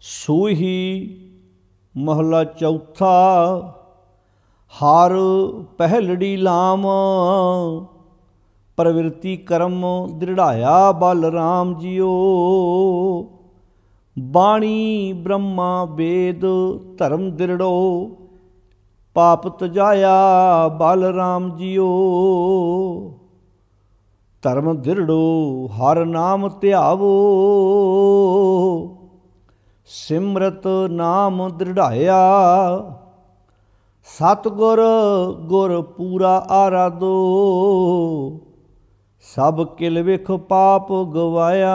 ਸੋਹੀ ਮਹਲਾ ਚੌਥਾ ਹਰ ਪਹਿਲੜੀ ਲਾਮ ਪ੍ਰਵਿਰਤੀ ਕਰਮ ਦ੍ਰਿੜਾਇਆ ਬਲਰਾਮ ਜੀਓ ਬਾਣੀ ਬ੍ਰਹਮਾ ਵੇਦ ਧਰਮ ਦ੍ਰਿੜੋ ਪਾਪ ਤਜਾਇਆ ਬਲਰਾਮ ਜੀਓ ਧਰਮ ਦ੍ਰਿੜੋ ਹਰ ਨਾਮ ਧਿਆਵੋ ਸਿਮਰਤ ਨਾਮ ਦ੍ਰਿੜਾਇਆ ਸਤਗੁਰ ਗੁਰ ਪੂਰਾ ਆਰਾਦੋ ਸਭ ਕਿਲ ਵਿਖ ਪਾਪ ਗਵਾਇਆ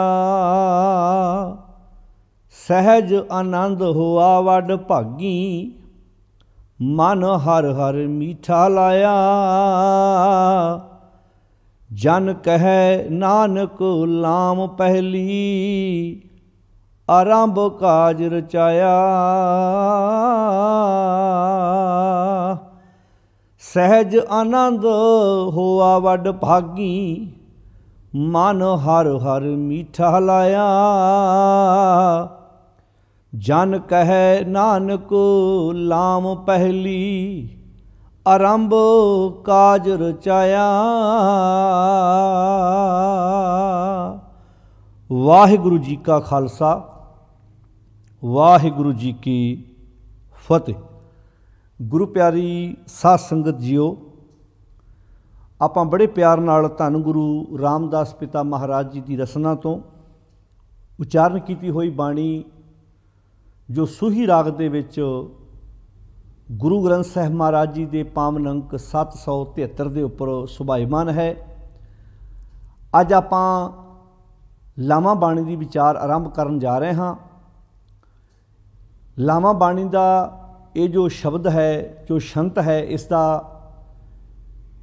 ਸਹਿਜ ਆਨੰਦ ਹੋਆ ਵੱਡ ਭਾਗੀ ਮਨ ਹਰ ਹਰ ਮੀਠਾ ਲਾਇਆ ਜਨ ਕਹੈ ਨਾਨਕ ਲਾਮ ਪਹਿਲੀ ਆਰੰਭ ਕਾਜ ਰਚਾਇਆ ਸਹਿਜ ਆਨੰਦ ਹੋਆ ਵੱਡ ਭਾਗੀ ਮਨ ਹਰ ਹਰ ਮੀਠਾ ਲਾਇਆ ਜਨ ਕਹੈ ਨਾਨਕ ਲਾਮ ਪਹਿਲੀ ਆਰੰਭ ਕਾਜ ਰਚਾਇਆ ਵਾਹਿਗੁਰੂ ਜੀ ਕਾ ਖਾਲਸਾ ਵਾਹਿਗੁਰੂ ਜੀ ਕੀ ਫਤਿਹ ਗੁਰੂ ਪਿਆਰੀ ਸਾਧ ਸੰਗਤ ਜੀਓ ਆਪਾਂ ਬੜੇ ਪਿਆਰ ਨਾਲ ਧੰਨ ਗੁਰੂ ਰਾਮਦਾਸ ਪਿਤਾ ਮਹਾਰਾਜ ਜੀ ਦੀ ਰਸਨਾ ਤੋਂ ਉਚਾਰਨ ਕੀਤੀ ਹੋਈ ਬਾਣੀ ਜੋ ਸੁਹੀ ਰਾਗ ਦੇ ਵਿੱਚ ਗੁਰੂ ਗ੍ਰੰਥ ਸਾਹਿਬ ਮਹਾਰਾਜ ਜੀ ਦੇ ਪਾਵਨ ਅੰਕ 773 ਦੇ ਉੱਪਰ ਸੁਭਾਈਮਾਨ ਹੈ ਅੱਜ ਆਪਾਂ ਲਾਵਾ ਬਾਣੀ ਦੀ ਵਿਚਾਰ ਆਰੰਭ ਕਰਨ ਜਾ ਰਹੇ ਹਾਂ ਲਾਵਾ ਬਾਣੀ ਦਾ ਇਹ ਜੋ ਸ਼ਬਦ ਹੈ ਜੋ ਸ਼ੰਤ ਹੈ ਇਸ ਦਾ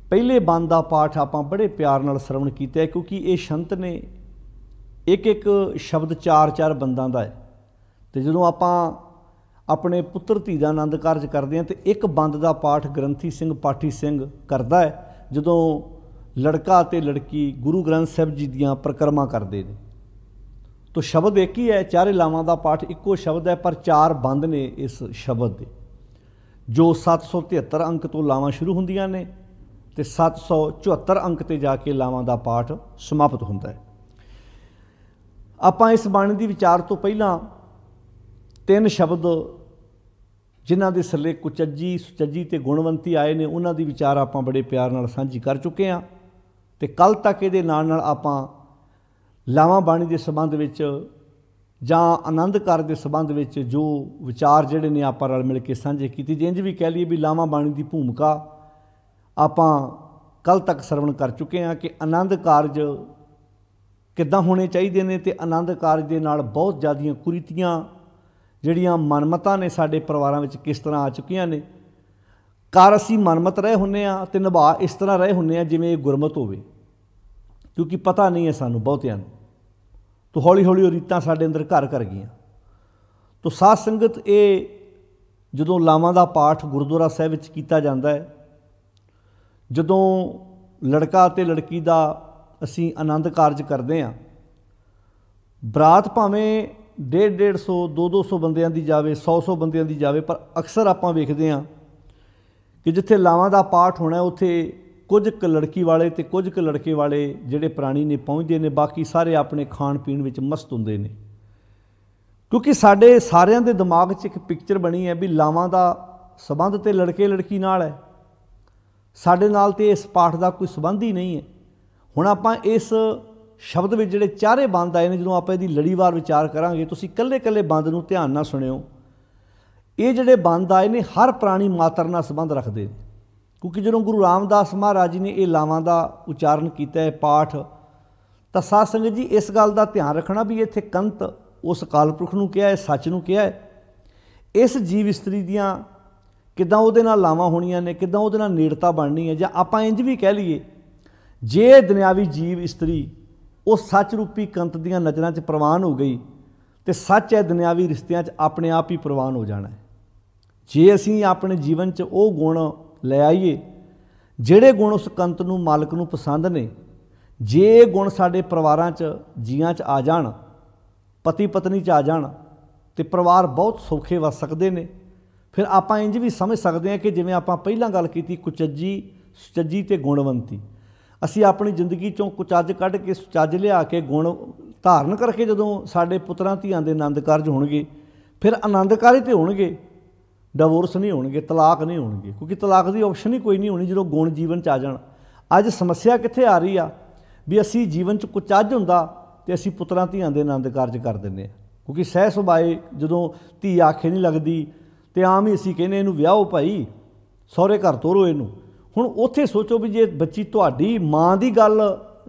ਪਹਿਲੇ ਬੰਦ ਦਾ ਪਾਠ ਆਪਾਂ ਬੜੇ ਪਿਆਰ ਨਾਲ ਸਰਵਣ ਕੀਤਾ ਕਿਉਂਕਿ ਇਹ ਸ਼ੰਤ ਨੇ ਇੱਕ ਇੱਕ ਸ਼ਬਦ ਚਾਰ ਚਾਰ ਬੰਦਾਂ ਦਾ ਹੈ ਤੇ ਜਦੋਂ ਆਪਾਂ ਆਪਣੇ ਪੁੱਤਰ ਧੀ ਦਾ ਆਨੰਦ ਕਾਰਜ ਕਰਦੇ ਹਾਂ ਤੇ ਇੱਕ ਬੰਦ ਦਾ ਪਾਠ ਗ੍ਰੰਥੀ ਸਿੰਘ ਪਾਠੀ ਸਿੰਘ ਕਰਦਾ ਹੈ ਜਦੋਂ ਲੜਕਾ ਤੇ ਲੜਕੀ ਗੁਰੂ ਗ੍ਰੰਥ ਸਾਹਿਬ ਜੀ ਦੀਆਂ ਪ੍ਰਕਰਮਾ ਕਰਦੇ ਨੇ ਤੋ ਸ਼ਬਦ ਇੱਕ ਹੀ ਹੈ ਚਾਰੇ ਲਾਵਾਂ ਦਾ ਪਾਠ ਇੱਕੋ ਸ਼ਬਦ ਹੈ ਪਰ ਚਾਰ ਬੰਦ ਨੇ ਇਸ ਸ਼ਬਦ ਦੇ ਜੋ 773 ਅੰਕ ਤੋਂ ਲਾਵਾਂ ਸ਼ੁਰੂ ਹੁੰਦੀਆਂ ਨੇ ਤੇ 774 ਅੰਕ ਤੇ ਜਾ ਕੇ ਲਾਵਾਂ ਦਾ ਪਾਠ ਸਮਾਪਤ ਹੁੰਦਾ ਹੈ ਆਪਾਂ ਇਸ ਬਾਣੀ ਦੀ ਵਿਚਾਰ ਤੋਂ ਪਹਿਲਾਂ ਤਿੰਨ ਸ਼ਬਦ ਜਿਨ੍ਹਾਂ ਦੇ ਸੱਲੇ ਕੁਚੱਜੀ ਸੁਚੱਜੀ ਤੇ ਗੁਣਵੰਤੀ ਆਏ ਨੇ ਉਹਨਾਂ ਦੀ ਵਿਚਾਰ ਆਪਾਂ ਬੜੇ ਪਿਆਰ ਨਾਲ ਸਾਂਝੀ ਕਰ ਚੁੱਕੇ ਆਂ ਤੇ ਕੱਲ ਤੱਕ ਇਹਦੇ ਨਾਲ ਨਾਲ ਆਪਾਂ ਲਾਵਾ ਬਾਣੀ ਦੇ ਸੰਬੰਧ ਵਿੱਚ ਜਾਂ ਆਨੰਦ ਕਾਰਜ ਦੇ ਸੰਬੰਧ ਵਿੱਚ ਜੋ ਵਿਚਾਰ ਜਿਹੜੇ ਨੇ ਆਪਾਂ ਰਲ ਮਿਲ ਕੇ ਸਾਂਝੇ ਕੀਤੇ ਜਿੰਜ ਵੀ ਕਹਿ ਲਈਏ ਵੀ ਲਾਵਾ ਬਾਣੀ ਦੀ ਭੂਮਿਕਾ ਆਪਾਂ ਕੱਲ ਤੱਕ ਸਰਵਣ ਕਰ ਚੁੱਕੇ ਹਾਂ ਕਿ ਆਨੰਦ ਕਾਰਜ ਕਿੱਦਾਂ ਹੋਣੇ ਚਾਹੀਦੇ ਨੇ ਤੇ ਆਨੰਦ ਕਾਰਜ ਦੇ ਨਾਲ ਬਹੁਤ ਜ਼ਿਆਦੀਆਂ ਕੁਰੀਤੀਆਂ ਜਿਹੜੀਆਂ ਮਨਮਤਾਂ ਨੇ ਸਾਡੇ ਪਰਿਵਾਰਾਂ ਵਿੱਚ ਕਿਸ ਤਰ੍ਹਾਂ ਆ ਚੁੱਕੀਆਂ ਨੇ ਕਾਰ ਅਸੀਂ ਮਨਮਤ ਰਹੇ ਹੁੰਨੇ ਆ ਤੇ ਨਿਭਾ ਇਸ ਤਰ੍ਹਾਂ ਰਹੇ ਹੁੰਨੇ ਆ ਜਿਵੇਂ ਗੁਰਮਤ ਹੋਵੇ ਕਿਉਂਕਿ ਪਤਾ ਨਹੀਂ ਹੈ ਸਾਨੂੰ ਬਹੁਤਿਆਂ ਨੂੰ ਤੋ ਹੌਲੀ ਹੌਲੀ ਉਹ ਰੀਤਾਂ ਸਾਡੇ ਅੰਦਰ ਘਰ ਕਰ ਗਈਆਂ ਤੋ ਸਾਧ ਸੰਗਤ ਇਹ ਜਦੋਂ ਲਾਵਾਂ ਦਾ ਪਾਠ ਗੁਰਦੁਆਰਾ ਸਾਹਿਬ ਵਿੱਚ ਕੀਤਾ ਜਾਂਦਾ ਹੈ ਜਦੋਂ ਲੜਕਾ ਤੇ ਲੜਕੀ ਦਾ ਅਸੀਂ ਆਨੰਦ ਕਾਰਜ ਕਰਦੇ ਹਾਂ ਬਰਾਤ ਭਾਵੇਂ 1.5 150 200 ਬੰਦਿਆਂ ਦੀ ਜਾਵੇ 100-100 ਬੰਦਿਆਂ ਦੀ ਜਾਵੇ ਪਰ ਅਕਸਰ ਆਪਾਂ ਵੇਖਦੇ ਹਾਂ ਕਿ ਜਿੱਥੇ ਲਾਵਾਂ ਦਾ ਪਾਠ ਹੋਣਾ ਉੱਥੇ ਕੁਝ ਕੁ ਲੜਕੀ ਵਾਲੇ ਤੇ ਕੁਝ ਕੁ ਲੜਕੇ ਵਾਲੇ ਜਿਹੜੇ ਪ੍ਰਾਣੀ ਨੇ ਪਹੁੰਚਦੇ ਨੇ ਬਾਕੀ ਸਾਰੇ ਆਪਣੇ ਖਾਣ ਪੀਣ ਵਿੱਚ ਮਸਤ ਹੁੰਦੇ ਨੇ ਕਿਉਂਕਿ ਸਾਡੇ ਸਾਰਿਆਂ ਦੇ ਦਿਮਾਗ 'ਚ ਇੱਕ ਪਿਕਚਰ ਬਣੀ ਹੈ ਵੀ ਲਾਵਾਂ ਦਾ ਸਬੰਧ ਤੇ ਲੜਕੇ ਲੜਕੀ ਨਾਲ ਹੈ ਸਾਡੇ ਨਾਲ ਤੇ ਇਸ ਪਾਠ ਦਾ ਕੋਈ ਸਬੰਧ ਹੀ ਨਹੀਂ ਹੈ ਹੁਣ ਆਪਾਂ ਇਸ ਸ਼ਬਦ ਵਿੱਚ ਜਿਹੜੇ ਚਾਰੇ ਬੰਦ ਆਏ ਨੇ ਜਦੋਂ ਆਪਾਂ ਇਹਦੀ ਲੜੀਵਾਰ ਵਿਚਾਰ ਕਰਾਂਗੇ ਤੁਸੀਂ ਕੱਲੇ-ਕੱਲੇ ਬੰਦ ਨੂੰ ਧਿਆਨ ਨਾਲ ਸੁਣਿਓ ਇਹ ਜਿਹੜੇ ਬੰਦ ਆਏ ਨੇ ਹਰ ਪ੍ਰਾਣੀ ਮਾਤਰ ਨਾਲ ਸਬੰਧ ਰੱਖਦੇ ਨੇ ਕਿਉਂਕਿ ਜਦੋਂ ਗੁਰੂ ਰਾਮਦਾਸ ਮਹਾਰਾਜ ਜੀ ਨੇ ਇਹ ਲਾਵਾਂ ਦਾ ਉਚਾਰਨ ਕੀਤਾ ਹੈ ਪਾਠ ਤਾਂ ਸਾਧ ਸੰਗਤ ਜੀ ਇਸ ਗੱਲ ਦਾ ਧਿਆਨ ਰੱਖਣਾ ਵੀ ਇੱਥੇ ਕੰਤ ਉਸ ਕਾਲਪੁਰਖ ਨੂੰ ਕਿਹਾ ਹੈ ਸੱਚ ਨੂੰ ਕਿਹਾ ਹੈ ਇਸ ਜੀਵ ਇਸਤਰੀ ਦੀਆਂ ਕਿਦਾਂ ਉਹਦੇ ਨਾਲ ਲਾਵਾਂ ਹੋਣੀਆਂ ਨੇ ਕਿਦਾਂ ਉਹਦੇ ਨਾਲ ਨੇੜਤਾ ਬਣਨੀ ਹੈ ਜਾਂ ਆਪਾਂ ਇੰਜ ਵੀ ਕਹਿ ਲਈਏ ਜੇ ਦੁਨਿਆਵੀ ਜੀਵ ਇਸਤਰੀ ਉਹ ਸੱਚ ਰੂਪੀ ਕੰਤ ਦੀਆਂ ਨਜ਼ਰਾਂ 'ਚ ਪ੍ਰਵਾਨ ਹੋ ਗਈ ਤੇ ਸੱਚ ਹੈ ਦੁਨਿਆਵੀ ਰਿਸ਼ਤਿਆਂ 'ਚ ਆਪਣੇ ਆਪ ਹੀ ਪ੍ਰਵਾਨ ਹੋ ਜਾਣਾ ਜੇ ਅਸੀਂ ਆਪਣੇ ਜੀਵਨ 'ਚ ਉਹ ਗੁਣ ਲੈ ਆਈਏ ਜਿਹੜੇ ਗੁਣ ਉਸ ਕੰਤ ਨੂੰ ਮਾਲਕ ਨੂੰ ਪਸੰਦ ਨੇ ਜੇ ਗੁਣ ਸਾਡੇ ਪਰਿਵਾਰਾਂ 'ਚ ਜੀਆਂ 'ਚ ਆ ਜਾਣ ਪਤੀ ਪਤਨੀ 'ਚ ਆ ਜਾਣ ਤੇ ਪਰਿਵਾਰ ਬਹੁਤ ਸੌਖੇ ਵਸ ਸਕਦੇ ਨੇ ਫਿਰ ਆਪਾਂ ਇੰਜ ਵੀ ਸਮਝ ਸਕਦੇ ਹਾਂ ਕਿ ਜਿਵੇਂ ਆਪਾਂ ਪਹਿਲਾਂ ਗੱਲ ਕੀਤੀ ਕੁਚੱਜੀ ਸੁਚੱਜੀ ਤੇ ਗੁਣਵੰਤੀ ਅਸੀਂ ਆਪਣੀ ਜ਼ਿੰਦਗੀ 'ਚੋਂ ਕੁਚੱਜ ਕੱਢ ਕੇ ਸੁਚੱਜ ਲਿਆ ਕੇ ਗੁਣ ਧਾਰਨ ਕਰਕੇ ਜਦੋਂ ਸਾਡੇ ਪੁੱਤਰਾਂ ਧੀਆਂ ਦੇ ਆਨੰਦ ਕਾਰਜ ਹੋਣਗੇ ਫਿਰ ਆਨੰਦਕਾਰੀ ਤੇ ਹੋਣਗੇ ਡਿਵੋਰਸ ਨਹੀਂ ਹੋਣਗੇ ਤਲਾਕ ਨਹੀਂ ਹੋਣਗੇ ਕਿਉਂਕਿ ਤਲਾਕ ਦੀ ਆਪਸ਼ਨ ਹੀ ਕੋਈ ਨਹੀਂ ਹੋਣੀ ਜਦੋਂ ਗੁਣ ਜੀਵਨ ਚ ਆ ਜਾਣ ਅੱਜ ਸਮੱਸਿਆ ਕਿੱਥੇ ਆ ਰਹੀ ਆ ਵੀ ਅਸੀਂ ਜੀਵਨ ਚ ਕੁਝ ਅੱਜ ਹੁੰਦਾ ਤੇ ਅਸੀਂ ਪੁੱਤਰਾਂ ਧੀਆਂ ਦੇ ਆਨੰਦ ਕਾਰਜ ਕਰ ਦਿੰਨੇ ਆ ਕਿਉਂਕਿ ਸਹਿ ਸੁਭਾਏ ਜਦੋਂ ਧੀ ਆਖੇ ਨਹੀਂ ਲੱਗਦੀ ਤੇ ਆਮ ਹੀ ਅਸੀਂ ਕਹਿੰਦੇ ਇਹਨੂੰ ਵਿਆਹੋ ਭਾਈ ਸਹੁਰੇ ਘਰ ਤੋਰੋ ਇਹਨੂੰ ਹੁਣ ਉੱਥੇ ਸੋਚੋ ਵੀ ਜੇ ਬੱਚੀ ਤੁਹਾਡੀ ਮਾਂ ਦੀ ਗੱਲ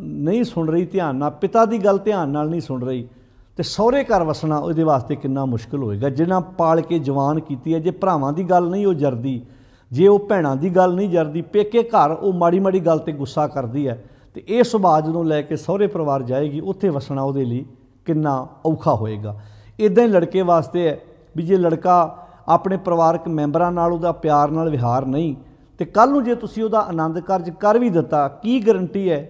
ਨਹੀਂ ਸੁਣ ਰਹੀ ਧਿਆਨ ਨਾਲ ਪਿਤਾ ਦੀ ਗੱਲ ਧਿਆਨ ਨਾਲ ਨਹੀਂ ਸੁਣ ਰਹੀ ਤੇ ਸਹੁਰੇ ਘਰ ਵਸਣਾ ਉਹਦੇ ਵਾਸਤੇ ਕਿੰਨਾ ਮੁਸ਼ਕਲ ਹੋਏਗਾ ਜਿਨ੍ਹਾਂ ਪਾਲ ਕੇ ਜਵਾਨ ਕੀਤੀ ਹੈ ਜੇ ਭਰਾਵਾਂ ਦੀ ਗੱਲ ਨਹੀਂ ਉਹ ਜਰਦੀ ਜੇ ਉਹ ਭੈਣਾਂ ਦੀ ਗੱਲ ਨਹੀਂ ਜਰਦੀ ਪੇਕੇ ਘਰ ਉਹ ਮਾੜੀ ਮਾੜੀ ਗੱਲ ਤੇ ਗੁੱਸਾ ਕਰਦੀ ਹੈ ਤੇ ਇਹ ਸੁਭਾਅ ਜਦੋਂ ਲੈ ਕੇ ਸਹੁਰੇ ਪਰਿਵਾਰ ਜਾਏਗੀ ਉੱਥੇ ਵਸਣਾ ਉਹਦੇ ਲਈ ਕਿੰਨਾ ਔਖਾ ਹੋਏਗਾ ਇਦਾਂ ਹੀ ਲੜਕੇ ਵਾਸਤੇ ਹੈ ਵੀ ਜੇ ਲੜਕਾ ਆਪਣੇ ਪਰਿਵਾਰਕ ਮੈਂਬਰਾਂ ਨਾਲ ਉਹਦਾ ਪਿਆਰ ਨਾਲ ਵਿਹਾਰ ਨਹੀਂ ਤੇ ਕੱਲ ਨੂੰ ਜੇ ਤੁਸੀਂ ਉਹਦਾ ਆਨੰਦ ਕਾਰਜ ਕਰ ਵੀ ਦਿੱਤਾ ਕੀ ਗਾਰੰਟੀ ਹੈ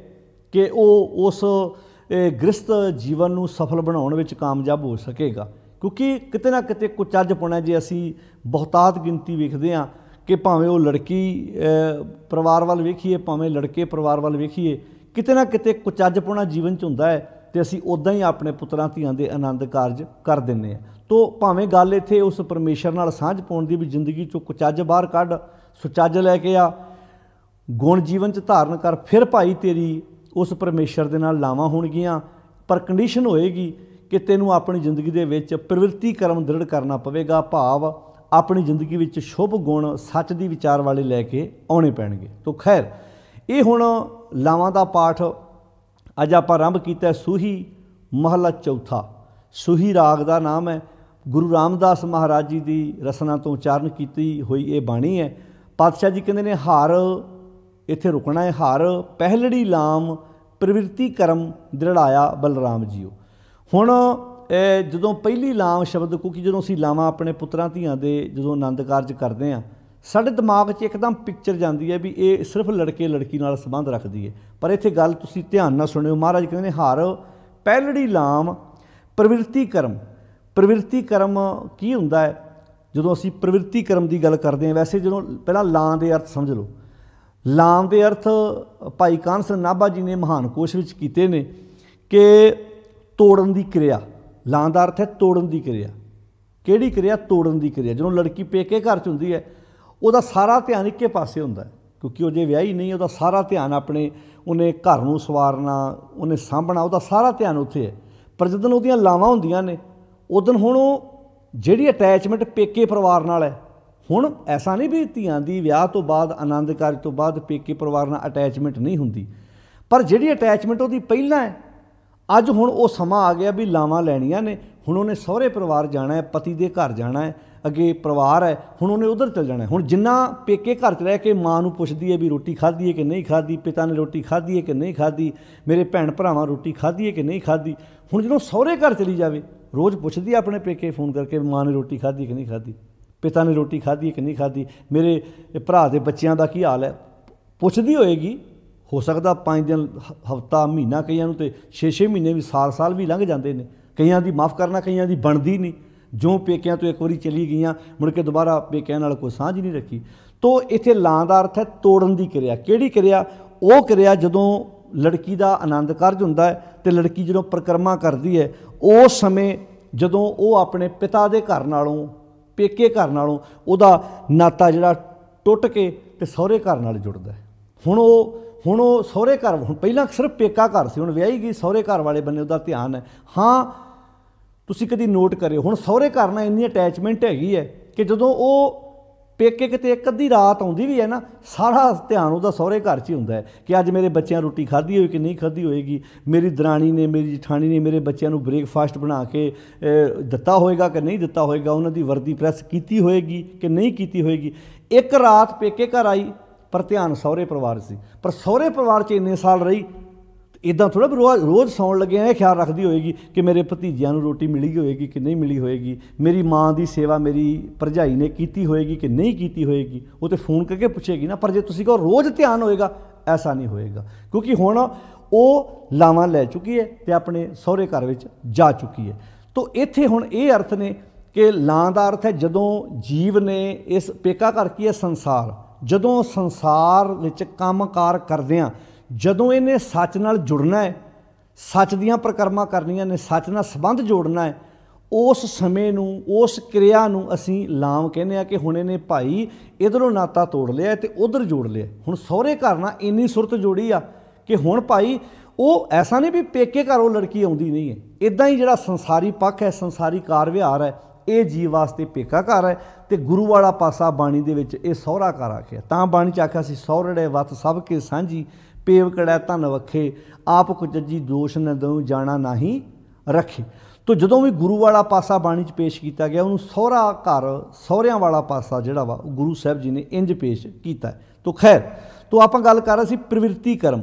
ਕਿ ਉਹ ਉਸ ਇਹ ਗ੍ਰਸਤ ਜੀਵਨ ਨੂੰ ਸਫਲ ਬਣਾਉਣ ਵਿੱਚ ਕਾਮਯਾਬ ਹੋ ਸਕੇਗਾ ਕਿਉਂਕਿ ਕਿਤੇ ਨਾ ਕਿਤੇ ਕੁਝ ਅੱਜ ਪੁਣਾ ਜੇ ਅਸੀਂ ਬਹੁਤਾਤ ਗਿਣਤੀ ਵੇਖਦੇ ਆ ਕਿ ਭਾਵੇਂ ਉਹ ਲੜਕੀ ਪਰਿਵਾਰ ਵੱਲ ਵੇਖੀਏ ਭਾਵੇਂ ਲੜਕੇ ਪਰਿਵਾਰ ਵੱਲ ਵੇਖੀਏ ਕਿਤੇ ਨਾ ਕਿਤੇ ਪੁਣਾ ਜੀਵਨ ਚ ਹੁੰਦਾ ਹੈ ਤੇ ਅਸੀਂ ਉਦਾਂ ਹੀ ਆਪਣੇ ਪੁੱਤਰਾਂ ਧੀਆਂ ਦੇ ਆਨੰਦ ਕਾਰਜ ਕਰ ਦਿੰਨੇ ਆ ਤੋ ਭਾਵੇਂ ਗੱਲ ਇੱਥੇ ਉਸ ਪਰਮੇਸ਼ਰ ਨਾਲ ਸਾਂਝ ਪਾਉਣ ਦੀ ਵੀ ਜ਼ਿੰਦਗੀ ਚੋਂ ਕੁਚੱਜ ਬਾਹਰ ਕੱਢ ਸੁਚੱਜ ਲੈ ਕੇ ਆ ਗੁਣ ਜੀਵਨ ਚ ਧਾਰਨ ਕਰ ਫਿਰ ਭਾਈ ਤੇਰੀ ਉਸ ਪਰਮੇਸ਼ਰ ਦੇ ਨਾਲ ਲਾਵਾਂ ਹੋਣਗੀਆਂ ਪਰ ਕੰਡੀਸ਼ਨ ਹੋਏਗੀ ਕਿ ਤੈਨੂੰ ਆਪਣੀ ਜ਼ਿੰਦਗੀ ਦੇ ਵਿੱਚ ਪ੍ਰਵਿਰਤੀ ਕਰਮ ਦ੍ਰਿੜ ਕਰਨਾ ਪਵੇਗਾ ਭਾਵ ਆਪਣੀ ਜ਼ਿੰਦਗੀ ਵਿੱਚ ਸ਼ੁਭ ਗੁਣ ਸੱਚ ਦੀ ਵਿਚਾਰ ਵਾਲੇ ਲੈ ਕੇ ਆਉਣੇ ਪੈਣਗੇ ਤੋਂ ਖੈਰ ਇਹ ਹੁਣ ਲਾਵਾਂ ਦਾ ਪਾਠ ਅੱਜ ਆਪਾਂ ਆਰੰਭ ਕੀਤਾ ਸੂਹੀ ਮਹਲਾ ਚੌਥਾ ਸੂਹੀ ਰਾਗ ਦਾ ਨਾਮ ਹੈ ਗੁਰੂ ਰਾਮਦਾਸ ਮਹਾਰਾਜ ਜੀ ਦੀ ਰਸਨਾ ਤੋਂ ਉਚਾਰਨ ਕੀਤੀ ਹੋਈ ਇਹ ਬਾਣੀ ਹੈ ਪਾਤਸ਼ਾਹ ਜੀ ਕਹਿੰਦੇ ਨੇ ਹਰ ਇੱਥੇ ਰੁਕਣਾ ਹੈ ਹਰ ਪਹਿਲੜੀ ਲਾਮ ਪ੍ਰਵਿਰਤੀ ਕਰਮ ਦ੍ਰਿੜਾਇਆ ਬਲਰਾਮ ਜੀਓ ਹੁਣ ਜਦੋਂ ਪਹਿਲੀ ਲਾਮ ਸ਼ਬਦ ਕਿਉਂਕਿ ਜਦੋਂ ਅਸੀਂ ਲਾਵਾਂ ਆਪਣੇ ਪੁੱਤਰਾਂ ਧੀਆਂ ਦੇ ਜਦੋਂ ਆਨੰਦ ਕਾਰਜ ਕਰਦੇ ਆ ਸਾਡੇ ਦਿਮਾਗ 'ਚ ਇੱਕਦਮ ਪਿਕਚਰ ਜਾਂਦੀ ਹੈ ਵੀ ਇਹ ਸਿਰਫ ਲੜਕੇ ਲੜਕੀ ਨਾਲ ਸੰਬੰਧ ਰੱਖਦੀ ਹੈ ਪਰ ਇੱਥੇ ਗੱਲ ਤੁਸੀਂ ਧਿਆਨ ਨਾਲ ਸੁਣਿਓ ਮਹਾਰਾਜ ਕਹਿੰਦੇ ਨੇ ਹਰ ਪਹਿਲੜੀ ਲਾਮ ਪ੍ਰਵਿਰਤੀ ਕਰਮ ਪ੍ਰਵਿਰਤੀ ਕਰਮ ਕੀ ਹੁੰਦਾ ਹੈ ਜਦੋਂ ਅਸੀਂ ਪ੍ਰਵਿਰਤੀ ਕਰਮ ਦੀ ਗੱਲ ਕਰਦੇ ਆ ਵੈਸੇ ਜਦੋਂ ਪਹਿਲਾਂ ਲਾਂ ਦੇ ਅਰਥ ਸਮਝ ਲਓ ਲਾਮ ਦੇ ਅਰਥ ਭਾਈ ਕਾਨਸ ਨਾਭਾ ਜੀ ਨੇ ਮਹਾਨ ਕੋਸ਼ ਵਿੱਚ ਕੀਤੇ ਨੇ ਕਿ ਤੋੜਨ ਦੀ ਕਿਰਿਆ ਲਾਮ ਦਾ ਅਰਥ ਹੈ ਤੋੜਨ ਦੀ ਕਿਰਿਆ ਕਿਹੜੀ ਕਿਰਿਆ ਤੋੜਨ ਦੀ ਕਿਰਿਆ ਜਦੋਂ ਲੜਕੀ ਪੇਕੇ ਘਰ ਚ ਹੁੰਦੀ ਹੈ ਉਹਦਾ ਸਾਰਾ ਧਿਆਨ ਇੱਕੇ ਪਾਸੇ ਹੁੰਦਾ ਹੈ ਕਿਉਂਕਿ ਉਹ ਜੇ ਵਿਆਹੀ ਨਹੀਂ ਉਹਦਾ ਸਾਰਾ ਧਿਆਨ ਆਪਣੇ ਉਹਨੇ ਘਰ ਨੂੰ ਸਵਾਰਨਾ ਉਹਨੇ ਸਾਂਭਣਾ ਉਹਦਾ ਸਾਰਾ ਧਿਆਨ ਉੱਥੇ ਹੈ ਪਰ ਜਦੋਂ ਉਹਦੀਆਂ ਲਾਵਾਂ ਹੁੰਦੀਆਂ ਨੇ ਉਦੋਂ ਹੁਣ ਉਹ ਜਿਹੜੀ ਅਟੈਚਮੈਂਟ ਪੇਕੇ ਪਰਿਵਾਰ ਨਾਲ ਹੈ ਹੁਣ ਐਸਾ ਨਹੀਂ ਵੀ ਧੀਆਂ ਦੀ ਵਿਆਹ ਤੋਂ ਬਾਅਦ ਆਨੰਦ ਕਾਰਜ ਤੋਂ ਬਾਅਦ ਪੇਕੇ ਪਰਿਵਾਰ ਨਾਲ ਅਟੈਚਮੈਂਟ ਨਹੀਂ ਹੁੰਦੀ ਪਰ ਜਿਹੜੀ ਅਟੈਚਮੈਂਟ ਉਹਦੀ ਪਹਿਲਾਂ ਹੈ ਅੱਜ ਹੁਣ ਉਹ ਸਮਾਂ ਆ ਗਿਆ ਵੀ ਲਾਵਾਂ ਲੈਣੀਆਂ ਨੇ ਹੁਣ ਉਹਨੇ ਸਹੁਰੇ ਪਰਿਵਾਰ ਜਾਣਾ ਹੈ ਪਤੀ ਦੇ ਘਰ ਜਾਣਾ ਹੈ ਅੱਗੇ ਪਰਿਵਾਰ ਹੈ ਹੁਣ ਉਹਨੇ ਉਧਰ ਚਲ ਜਾਣਾ ਹੁਣ ਜਿੰਨਾ ਪੇਕੇ ਘਰ 'ਚ ਰਹਿ ਕੇ ਮਾਂ ਨੂੰ ਪੁੱਛਦੀ ਹੈ ਵੀ ਰੋਟੀ ਖਾਧੀ ਹੈ ਕਿ ਨਹੀਂ ਖਾਧੀ ਪਿਤਾ ਨੇ ਰੋਟੀ ਖਾਧੀ ਹੈ ਕਿ ਨਹੀਂ ਖਾਧੀ ਮੇਰੇ ਭੈਣ ਭਰਾਵਾਂ ਰੋਟੀ ਖਾਧੀ ਹੈ ਕਿ ਨਹੀਂ ਖਾਧੀ ਹੁਣ ਜਦੋਂ ਸਹੁਰੇ ਘਰ ਚਲੀ ਜਾਵੇ ਰੋਜ਼ ਪੁੱਛਦੀ ਆਪਣੇ ਪੇਕੇ ਫੋਨ ਕਰਕੇ ਮਾਂ ਨੇ ਰੋਟੀ ਖਾਧੀ ਕਿ ਨਹੀਂ ਖਾਧੀ ਪਿਤਾ ਨੇ ਰੋਟੀ ਖਾਧੀ ਕਿ ਨਹੀਂ ਖਾਧੀ ਮੇਰੇ ਭਰਾ ਦੇ ਬੱਚਿਆਂ ਦਾ ਕੀ ਹਾਲ ਹੈ ਪੁੱਛਦੀ ਹੋਏਗੀ ਹੋ ਸਕਦਾ 5 ਦਿਨ ਹਫਤਾ ਮਹੀਨਾ ਕਈਆਂ ਨੂੰ ਤੇ 6-6 ਮਹੀਨੇ ਵੀ ਸਾਲ-ਸਾਲ ਵੀ ਲੰਘ ਜਾਂਦੇ ਨੇ ਕਈਆਂ ਦੀ ਮਾਫ ਕਰਨਾ ਕਈਆਂ ਦੀ ਬਣਦੀ ਨਹੀਂ ਜੋ ਪੇਕਿਆਂ ਤੋਂ ਇੱਕ ਵਾਰੀ ਚਲੀ ਗਈਆਂ ਮੁੜ ਕੇ ਦੁਬਾਰਾ ਪੇਕਿਆਂ ਨਾਲ ਕੋਈ ਸਾਂਝ ਨਹੀਂ ਰੱਖੀ ਤੋ ਇੱਥੇ ਲਾਂ ਦਾ ਅਰਥ ਹੈ ਤੋੜਨ ਦੀ ਕਿਰਿਆ ਕਿਹੜੀ ਕਿਰਿਆ ਉਹ ਕਿਰਿਆ ਜਦੋਂ ਲੜਕੀ ਦਾ ਆਨੰਦ ਕਾਰਜ ਹੁੰਦਾ ਹੈ ਤੇ ਲੜਕੀ ਜਦੋਂ ਪ੍ਰਕਰਮਾ ਕਰਦੀ ਹੈ ਉਸ ਸਮੇਂ ਜਦੋਂ ਉਹ ਆਪਣੇ ਪਿਤਾ ਦੇ ਘਰ ਨਾਲੋਂ ਪੇਕੇ ਘਰ ਨਾਲੋਂ ਉਹਦਾ ਨਾਤਾ ਜਿਹੜਾ ਟੁੱਟ ਕੇ ਤੇ ਸਹੁਰੇ ਘਰ ਨਾਲ ਜੁੜਦਾ ਹੁਣ ਉਹ ਹੁਣ ਉਹ ਸਹੁਰੇ ਘਰ ਹੁਣ ਪਹਿਲਾਂ ਸਿਰਫ ਪੇਕਾ ਘਰ ਸੀ ਹੁਣ ਵਿਆਹੀ ਗਈ ਸਹੁਰੇ ਘਰ ਵਾਲੇ ਬੰਨੇ ਉਹਦਾ ਧਿਆਨ ਹੈ ਹਾਂ ਤੁਸੀਂ ਕਦੀ ਨੋਟ ਕਰਿਓ ਹੁਣ ਸਹੁਰੇ ਘਰ ਨਾਲ ਇੰਨੀ ਅਟੈਚਮੈਂਟ ਹੈਗੀ ਹੈ ਕਿ ਜਦੋਂ ਉਹ ਪੇਕੇ ਕਿਤੇ ਇੱਕ ਅੱਧੀ ਰਾਤ ਆਉਂਦੀ ਵੀ ਹੈ ਨਾ ਸਾਰਾ ਧਿਆਨ ਉਹਦਾ ਸਹੁਰੇ ਘਰ 'ਚ ਹੀ ਹੁੰਦਾ ਹੈ ਕਿ ਅੱਜ ਮੇਰੇ ਬੱਚਿਆਂ ਰੋਟੀ ਖਾਧੀ ਹੋਈ ਕਿ ਨਹੀਂ ਖਾਧੀ ਹੋਏਗੀ ਮੇਰੀ ਦਰਾਣੀ ਨੇ ਮੇਰੀ ਜਠਾਣੀ ਨੇ ਮੇਰੇ ਬੱਚਿਆਂ ਨੂੰ ਬ੍ਰੇਕਫਾਸਟ ਬਣਾ ਕੇ ਦਿੱਤਾ ਹੋਏਗਾ ਕਿ ਨਹੀਂ ਦਿੱਤਾ ਹੋਏਗਾ ਉਹਨਾਂ ਦੀ ਵਰਦੀ ਪ੍ਰੈਸ ਕੀਤੀ ਹੋਏਗੀ ਕਿ ਨਹੀਂ ਕੀਤੀ ਹੋਏਗੀ ਇੱਕ ਰਾਤ ਪੇਕੇ ਘਰ ਆਈ ਪਰ ਧਿਆਨ ਸਹੁਰੇ ਪਰਿਵਾਰ ਸੀ ਪਰ ਸਹੁਰੇ ਪਰਿਵਾਰ 'ਚ ਇੰਨੇ ਸਾਲ ਰਹੀ ਇਦਾਂ ਥੋੜਾ ਰੋਜ਼ ਰੋਜ਼ ਸੌਣ ਲੱਗਿਆ ਇਹ ਖਿਆਲ ਰੱਖਦੀ ਹੋਏਗੀ ਕਿ ਮੇਰੇ ਭਤੀਜਿਆਂ ਨੂੰ ਰੋਟੀ ਮਿਲੀ ਹੋਏਗੀ ਕਿ ਨਹੀਂ ਮਿਲੀ ਹੋਏਗੀ ਮੇਰੀ ਮਾਂ ਦੀ ਸੇਵਾ ਮੇਰੀ ਭਰਜਾਈ ਨੇ ਕੀਤੀ ਹੋਏਗੀ ਕਿ ਨਹੀਂ ਕੀਤੀ ਹੋਏਗੀ ਉਹ ਤੇ ਫੋਨ ਕਰਕੇ ਪੁੱਛੇਗੀ ਨਾ ਪਰ ਜੇ ਤੁਸੀਂ ਕਹੋ ਰੋਜ਼ ਧਿਆਨ ਹੋਏਗਾ ਐਸਾ ਨਹੀਂ ਹੋਏਗਾ ਕਿਉਂਕਿ ਹੁਣ ਉਹ ਲਾਵਾਂ ਲੈ ਚੁੱਕੀ ਹੈ ਤੇ ਆਪਣੇ ਸਹੁਰੇ ਘਰ ਵਿੱਚ ਜਾ ਚੁੱਕੀ ਹੈ ਤੋਂ ਇੱਥੇ ਹੁਣ ਇਹ ਅਰਥ ਨੇ ਕਿ ਲਾਂ ਦਾ ਅਰਥ ਹੈ ਜਦੋਂ ਜੀਵ ਨੇ ਇਸ ਪੇਕਾ ਕਰਕੇ ਇਹ ਸੰਸਾਰ ਜਦੋਂ ਸੰਸਾਰ ਵਿੱਚ ਕੰਮਕਾਰ ਕਰਦੇ ਆ ਜਦੋਂ ਇਹਨੇ ਸੱਚ ਨਾਲ ਜੁੜਨਾ ਹੈ ਸੱਚ ਦੀਆਂ ਪ੍ਰਕਰਮਾ ਕਰਨੀਆਂ ਨੇ ਸੱਚ ਨਾਲ ਸੰਬੰਧ ਜੋੜਨਾ ਹੈ ਉਸ ਸਮੇਂ ਨੂੰ ਉਸ ਕਿਰਿਆ ਨੂੰ ਅਸੀਂ ਲਾਮ ਕਹਿੰਦੇ ਆ ਕਿ ਹੁਣ ਇਹਨੇ ਭਾਈ ਇਧਰੋਂ ਨਾਤਾ ਤੋੜ ਲਿਆ ਤੇ ਉਧਰ ਜੋੜ ਲਿਆ ਹੁਣ ਸਹੁਰੇ ਘਰ ਨਾਲ ਇੰਨੀ ਸੁਰਤ ਜੋੜੀ ਆ ਕਿ ਹੁਣ ਭਾਈ ਉਹ ਐਸਾ ਨਹੀਂ ਵੀ ਪੇਕੇ ਘਰੋਂ ਲੜਕੀ ਆਉਂਦੀ ਨਹੀਂ ਹੈ ਇਦਾਂ ਹੀ ਜਿਹੜਾ ਸੰਸਾਰੀ ਪੱਖ ਹੈ ਸੰਸਾਰੀ ਕਾਰ ਵਿਹਾਰ ਹੈ ਇਹ ਜੀਵ ਵਾਸਤੇ ਪੇਕਾ ਘਰ ਹੈ ਤੇ ਗੁਰੂ ਵਾਲਾ ਪਾਸਾ ਬਾਣੀ ਦੇ ਵਿੱਚ ਇਹ ਸਹੁਰਾ ਘਰ ਆਖਿਆ ਤਾਂ ਬਾਣੀ ਚ ਆਖਿਆ ਸੀ ਸਹੁਰੜੇ ਵਤ ਸਭ ਕੇ ਸਾਂਝੀ ਪੇਵ ਕੜਾ ਧਨ ਵਖੇ ਆਪ ਕੁਚੱਜੀ ਦੋਸ਼ ਨਾ ਦਉ ਜਾਣਾ ਨਹੀਂ ਰੱਖੇ ਤੋ ਜਦੋਂ ਵੀ ਗੁਰੂ ਵਾਲਾ ਪਾਸਾ ਬਾਣੀ 'ਚ ਪੇਸ਼ ਕੀਤਾ ਗਿਆ ਉਹਨੂੰ ਸੋਹਰਾ ਘਰ ਸੋਹਰਿਆਂ ਵਾਲਾ ਪਾਸਾ ਜਿਹੜਾ ਵਾ ਉਹ ਗੁਰੂ ਸਾਹਿਬ ਜੀ ਨੇ ਇੰਜ ਪੇਸ਼ ਕੀਤਾ ਤੋ ਖੈਰ ਤੋ ਆਪਾਂ ਗੱਲ ਕਰ ਰਹੇ ਸੀ ਪ੍ਰਵਿਰਤੀ ਕਰਮ